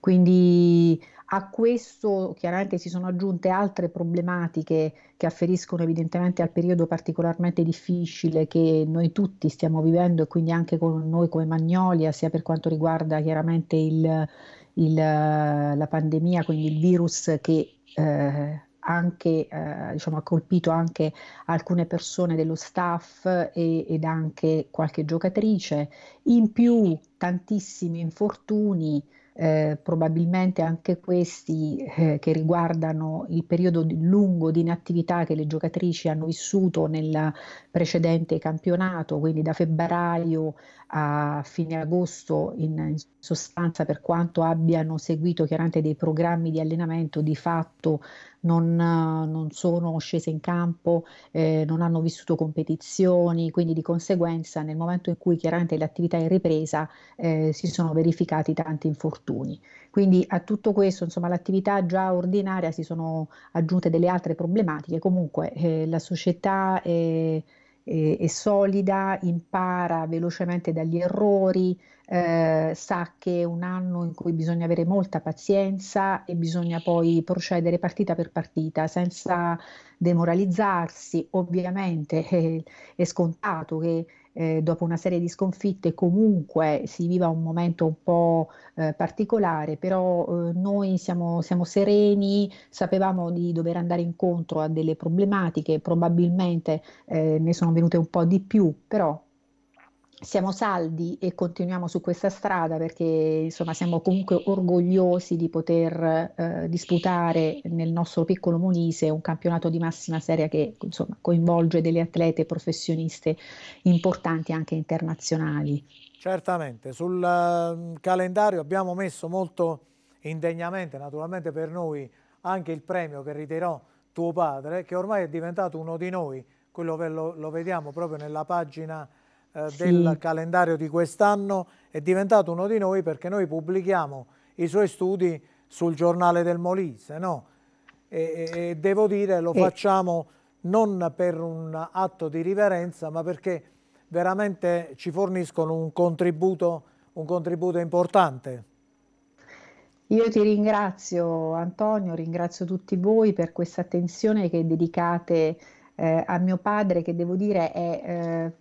Quindi a questo chiaramente si sono aggiunte altre problematiche che afferiscono evidentemente al periodo particolarmente difficile che noi tutti stiamo vivendo e quindi anche con noi come Magnolia, sia per quanto riguarda chiaramente il il, eh, la pandemia, quindi il virus che eh, anche, eh, diciamo, ha colpito anche alcune persone dello staff e, ed anche qualche giocatrice, in più tantissimi infortuni, eh, probabilmente anche questi eh, che riguardano il periodo di, lungo di inattività che le giocatrici hanno vissuto nel precedente campionato, quindi da febbraio a fine agosto in, in sostanza, per quanto abbiano seguito chiaramente dei programmi di allenamento, di fatto non, non sono scese in campo, eh, non hanno vissuto competizioni, quindi di conseguenza nel momento in cui chiaramente l'attività è ripresa eh, si sono verificati tanti infortuni. Quindi a tutto questo, insomma, l'attività già ordinaria si sono aggiunte delle altre problematiche, comunque eh, la società... Eh, e, è solida, impara velocemente dagli errori, eh, sa che è un anno in cui bisogna avere molta pazienza e bisogna poi procedere partita per partita senza demoralizzarsi. Ovviamente è, eh, è scontato che eh, dopo una serie di sconfitte comunque si viva un momento un po' eh, particolare, però eh, noi siamo, siamo, sereni, sapevamo di dover andare incontro a delle problematiche, probabilmente eh, ne sono venute un po' di più, però siamo saldi e continuiamo su questa strada perché insomma siamo comunque orgogliosi di poter eh, disputare nel nostro piccolo Monise un campionato di massima serie che insomma, coinvolge delle atlete professioniste importanti anche internazionali. Certamente, sul ehm, calendario abbiamo messo molto indegnamente, naturalmente per noi, anche il premio che ritirò tuo padre, che ormai è diventato uno di noi, quello lo, lo vediamo proprio nella pagina eh, sì. del calendario di quest'anno, è diventato uno di noi perché noi pubblichiamo i suoi studi sul giornale del Molise, no? E, e, devo dire lo eh. facciamo non per un atto di riverenza, ma perché veramente ci forniscono un contributo, un contributo importante. Io ti ringrazio Antonio, ringrazio tutti voi per questa attenzione che dedicate eh, a mio padre, che devo dire è eh,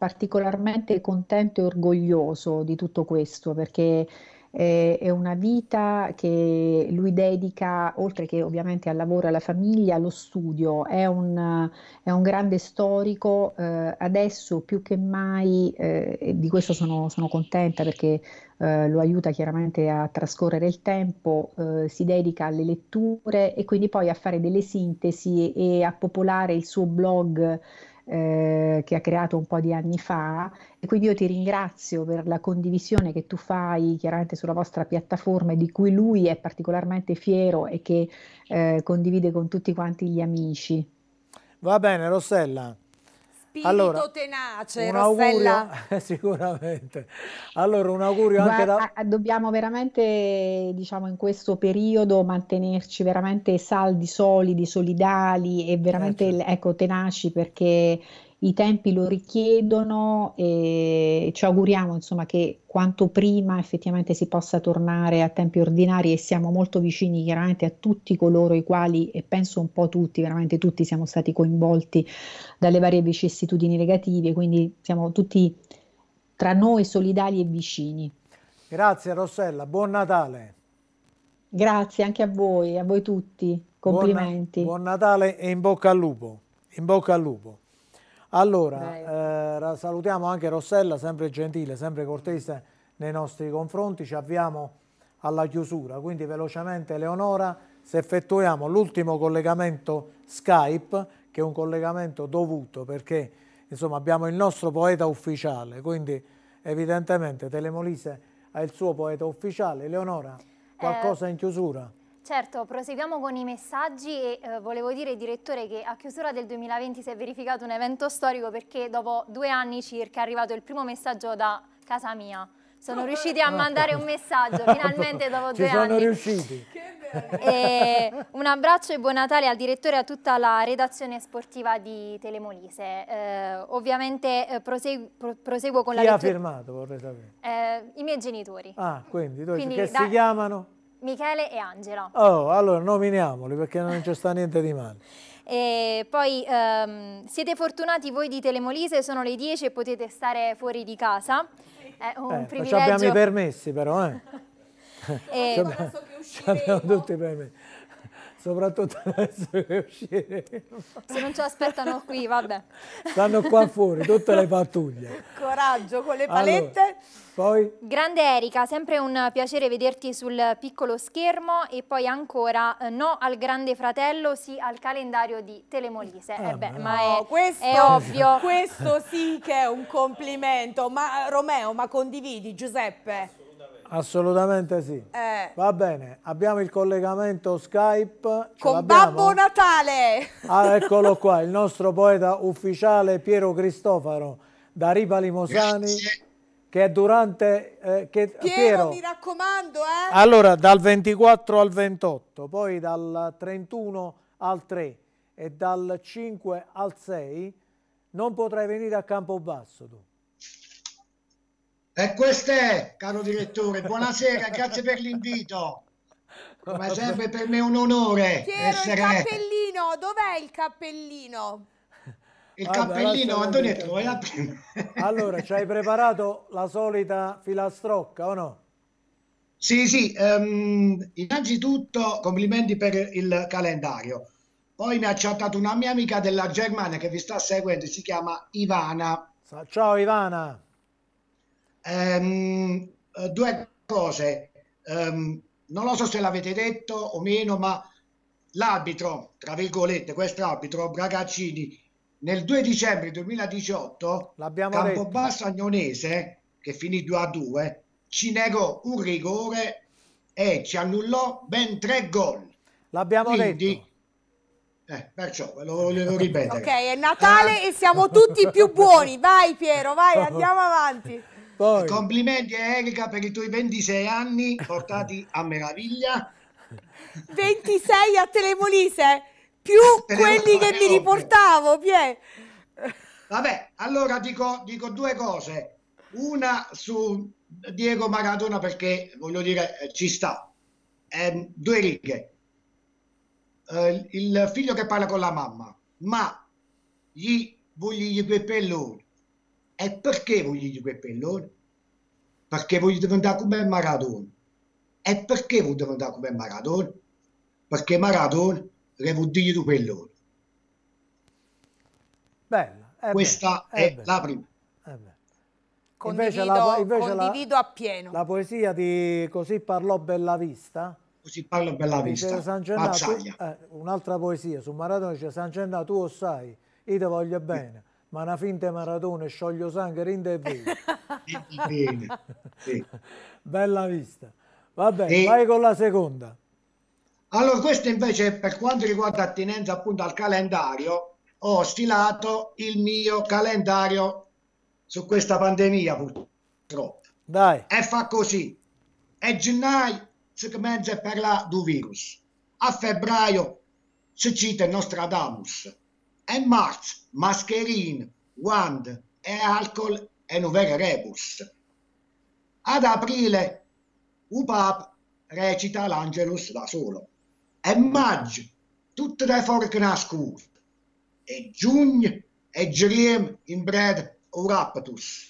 particolarmente contento e orgoglioso di tutto questo perché è una vita che lui dedica, oltre che ovviamente al lavoro e alla famiglia, allo studio. È un, è un grande storico, eh, adesso più che mai, eh, di questo sono, sono contenta perché eh, lo aiuta chiaramente a trascorrere il tempo, eh, si dedica alle letture e quindi poi a fare delle sintesi e a popolare il suo blog eh, che ha creato un po' di anni fa e quindi io ti ringrazio per la condivisione che tu fai chiaramente sulla vostra piattaforma di cui lui è particolarmente fiero e che eh, condivide con tutti quanti gli amici. Va bene Rossella spirito allora, tenace, un Rossella. Augurio, eh, sicuramente. Allora, un augurio anche da... Dobbiamo veramente, diciamo, in questo periodo mantenerci veramente saldi, solidi, solidali e veramente, certo. ecco, tenaci perché i tempi lo richiedono e ci auguriamo insomma, che quanto prima effettivamente si possa tornare a tempi ordinari e siamo molto vicini chiaramente a tutti coloro i quali, e penso un po' tutti, veramente tutti siamo stati coinvolti dalle varie vicissitudini negative, quindi siamo tutti tra noi solidali e vicini. Grazie Rossella, buon Natale. Grazie anche a voi, a voi tutti, complimenti. Buon, buon Natale e in bocca al lupo, in bocca al lupo. Allora, eh, salutiamo anche Rossella, sempre gentile, sempre cortese nei nostri confronti, ci avviamo alla chiusura, quindi velocemente Leonora, se effettuiamo l'ultimo collegamento Skype, che è un collegamento dovuto perché insomma, abbiamo il nostro poeta ufficiale, quindi evidentemente Telemolise ha il suo poeta ufficiale. Leonora, eh, qualcosa in chiusura? Certo, proseguiamo con i messaggi e eh, volevo dire, direttore, che a chiusura del 2020 si è verificato un evento storico perché dopo due anni circa è arrivato il primo messaggio da casa mia. Sono riusciti a mandare un messaggio, finalmente dopo due Ci anni. sono riusciti. E un abbraccio e buon Natale al direttore e a tutta la redazione sportiva di Telemolise. Eh, ovviamente eh, prosegu pro proseguo con Chi la lettura. Chi ha firmato, vorrei sapere? Eh, I miei genitori. Ah, quindi, quindi che si chiamano? Michele e Angela. Oh, allora nominiamoli perché non ci sta niente di male. E poi um, siete fortunati voi di Telemolise, sono le 10 e potete stare fuori di casa. È un eh, privilegio. Ci abbiamo i permessi però, eh. e... Abbiamo, tutti i permessi soprattutto adesso che uscire. Se non ci aspettano qui, vabbè. Stanno qua fuori, tutte le pattuglie. Coraggio con le palette. Allora, poi... Grande Erika, sempre un piacere vederti sul piccolo schermo e poi ancora eh, no al grande fratello, sì al calendario di Telemolise. Ah, eh beh, no. è, questo, è ovvio. Questo sì che è un complimento. Ma Romeo, ma condividi Giuseppe? Assolutamente sì. Eh. Va bene, abbiamo il collegamento Skype. Con Babbo Natale! Ah, eccolo qua, il nostro poeta ufficiale Piero Cristofaro da Ripa Limosani. Che è durante... Eh, che, Piero, Piero, mi raccomando, eh! Allora, dal 24 al 28, poi dal 31 al 3 e dal 5 al 6 non potrai venire a Campobasso tu. E questo è, caro direttore, buonasera, grazie per l'invito. Come sempre per me è un onore Chiero, essere... il cappellino, dov'è il cappellino? Il ah, cappellino, Antonietto, è la prima. allora, ci hai preparato la solita filastrocca o no? Sì, sì, um, innanzitutto complimenti per il calendario. Poi mi ha chattato una mia amica della Germania che vi sta seguendo, si chiama Ivana. Ciao Ivana. Ehm, eh, due cose, ehm, non lo so se l'avete detto o meno, ma l'arbitro, tra virgolette, questo arbitro Bragaccini, nel 2 dicembre 2018, Campobasso Agnonese, che finì 2 a 2, ci negò un rigore e ci annullò ben tre gol. L'abbiamo Quindi, detto. Eh, perciò ve lo volevo ripetere. Ok, è Natale uh, e siamo tutti più buoni. Vai Piero, vai, andiamo avanti. Poi. Complimenti a Erika per i tuoi 26 anni portati a meraviglia. 26 a Telemolise, più Telemolise. quelli che mi riportavo, Pie. Vabbè, allora dico, dico due cose. Una su Diego Maradona perché, voglio dire, eh, ci sta. Eh, due righe. Eh, il figlio che parla con la mamma, ma gli voglio gli per lui e perché voglio quel pellone? Perché voglio diventare come Maradona. E perché voglio diventare come Maradona? Perché Maradona le vuol dire tu pellone. Bella. Eh eh è Questa bella, è, è la prima. È eh condivido, invece la, condivido la, appieno. La poesia di Così parlò Bella Vista. così parlò bella vista. eh, un'altra poesia su Maradona dice San Gennà, tu lo sai, io ti voglio bene ma una finta maratona, scioglio sangue, rinde e vino. Bene. Sì. Bella vista. Vabbè, e... vai con la seconda. Allora, questo invece per quanto riguarda attinenza appunto al calendario, ho stilato il mio calendario su questa pandemia purtroppo. Dai. E fa così. È gennaio si comincia per la del virus. A febbraio si cita il Nostradamus e Marx, mascherine, Wand e Alcol e Nouvelle Rebus. Ad aprile UPAP recita l'Angelus da solo e maggio tutte le forche nascute e giugno e Dream in Bread Raptus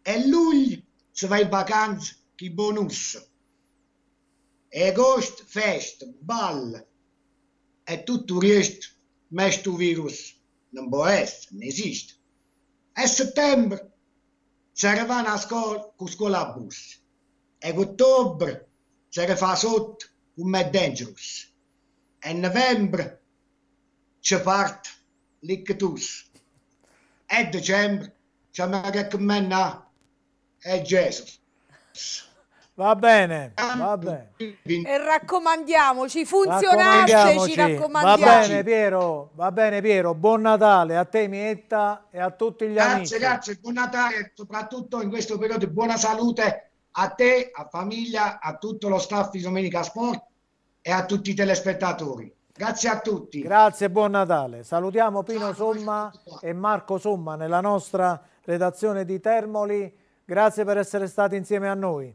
e luglio se vai in vacanza chi bonus e agosto fest ball e tutto il resto mas o vírus não boés, não existe. Em setembro, será na escola com escola bus. Em outubro, será faz outro, uma dangerous. Em novembro, se parte, liquidus. Em dezembro, se me mena, é Jesus. Va bene, va bene. E raccomandiamoci, funzionateci, ci raccomandiamo. Va bene Piero, va bene Piero, buon Natale a te Mietta e a tutti gli grazie, amici. Grazie, grazie, buon Natale soprattutto in questo periodo buona salute a te, a famiglia, a tutto lo staff di Domenica Sport e a tutti i telespettatori. Grazie a tutti. Grazie, buon Natale. Salutiamo Pino Ciao, Somma e Marco Somma nella nostra redazione di Termoli. Grazie per essere stati insieme a noi.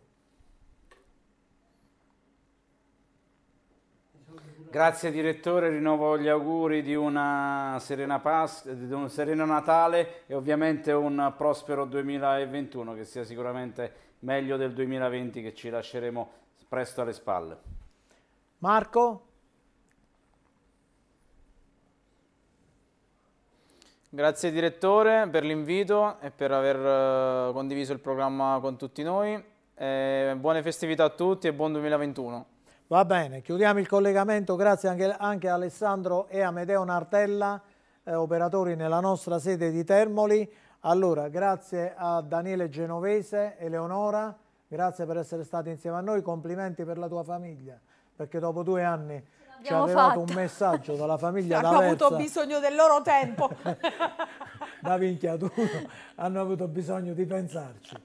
Grazie direttore, rinnovo gli auguri di, Pas, di, un sereno Natale e ovviamente un prospero 2021 che sia sicuramente meglio del 2020 che ci lasceremo presto alle spalle. Marco? Grazie direttore per l'invito e per aver eh, condiviso il programma con tutti noi. Eh, buone festività a tutti e buon 2021. Va bene, chiudiamo il collegamento, grazie anche, anche a Alessandro e a Medeo Nartella, eh, operatori nella nostra sede di Termoli. Allora, grazie a Daniele Genovese, Eleonora, grazie per essere stati insieme a noi, complimenti per la tua famiglia, perché dopo due anni ci ha arrivato un messaggio dalla famiglia Hanno avuto bisogno del loro tempo. da vinchiaturo, hanno avuto bisogno di pensarci,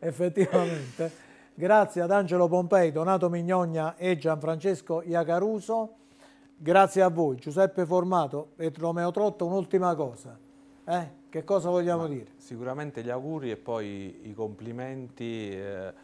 effettivamente. Grazie ad Angelo Pompei, Donato Mignogna e Gianfrancesco Iacaruso. Grazie a voi, Giuseppe Formato e Romeo Trotto. Un'ultima cosa. Eh? Che cosa vogliamo Ma dire? Sicuramente gli auguri e poi i complimenti eh,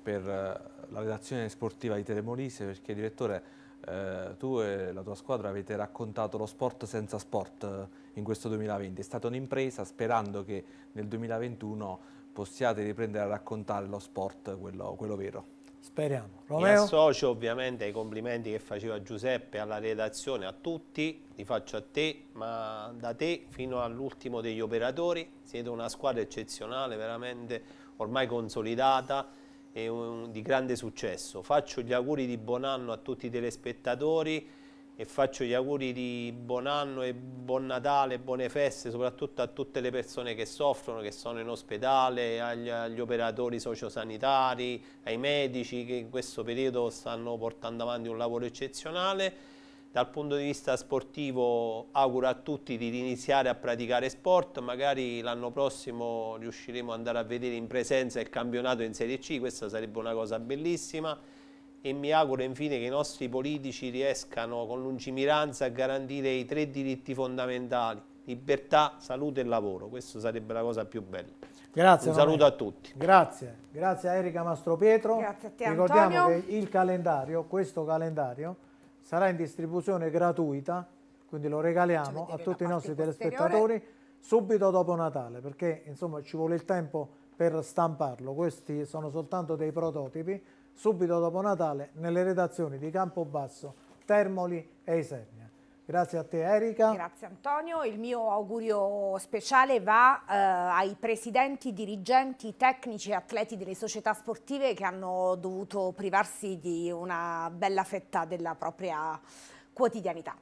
per eh, la redazione sportiva di Telemolise, perché direttore eh, tu e la tua squadra avete raccontato lo sport senza sport eh, in questo 2020. È stata un'impresa sperando che nel 2021 possiate riprendere a raccontare lo sport, quello, quello vero. Speriamo. Romeo? Mi associo ovviamente ai complimenti che faceva Giuseppe, alla redazione, a tutti, li faccio a te, ma da te fino all'ultimo degli operatori, siete una squadra eccezionale, veramente ormai consolidata e un, di grande successo. Faccio gli auguri di buon anno a tutti i telespettatori, e faccio gli auguri di buon anno e buon Natale, buone feste, soprattutto a tutte le persone che soffrono, che sono in ospedale, agli, agli operatori sociosanitari, ai medici che in questo periodo stanno portando avanti un lavoro eccezionale. Dal punto di vista sportivo auguro a tutti di iniziare a praticare sport, magari l'anno prossimo riusciremo ad andare a vedere in presenza il campionato in Serie C, questa sarebbe una cosa bellissima e mi auguro infine che i nostri politici riescano con lungimiranza a garantire i tre diritti fondamentali, libertà, salute e lavoro. Questa sarebbe la cosa più bella. Grazie. Un saluto a tutti. Grazie, grazie a Erika Mastropietro. Grazie a te Ricordiamo Antonio. che il calendario, questo calendario, sarà in distribuzione gratuita, quindi lo regaliamo a tutti i nostri telespettatori subito dopo Natale, perché insomma ci vuole il tempo per stamparlo. Questi sono soltanto dei prototipi subito dopo Natale nelle redazioni di Campobasso, Termoli e Isernia. Grazie a te Erika. Grazie Antonio. Il mio augurio speciale va eh, ai presidenti, dirigenti, tecnici e atleti delle società sportive che hanno dovuto privarsi di una bella fetta della propria quotidianità.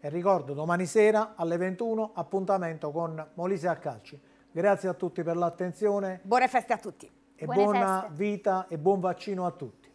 E ricordo domani sera alle 21 appuntamento con Molise a Calci. Grazie a tutti per l'attenzione. Buone feste a tutti e buona vita e buon vaccino a tutti.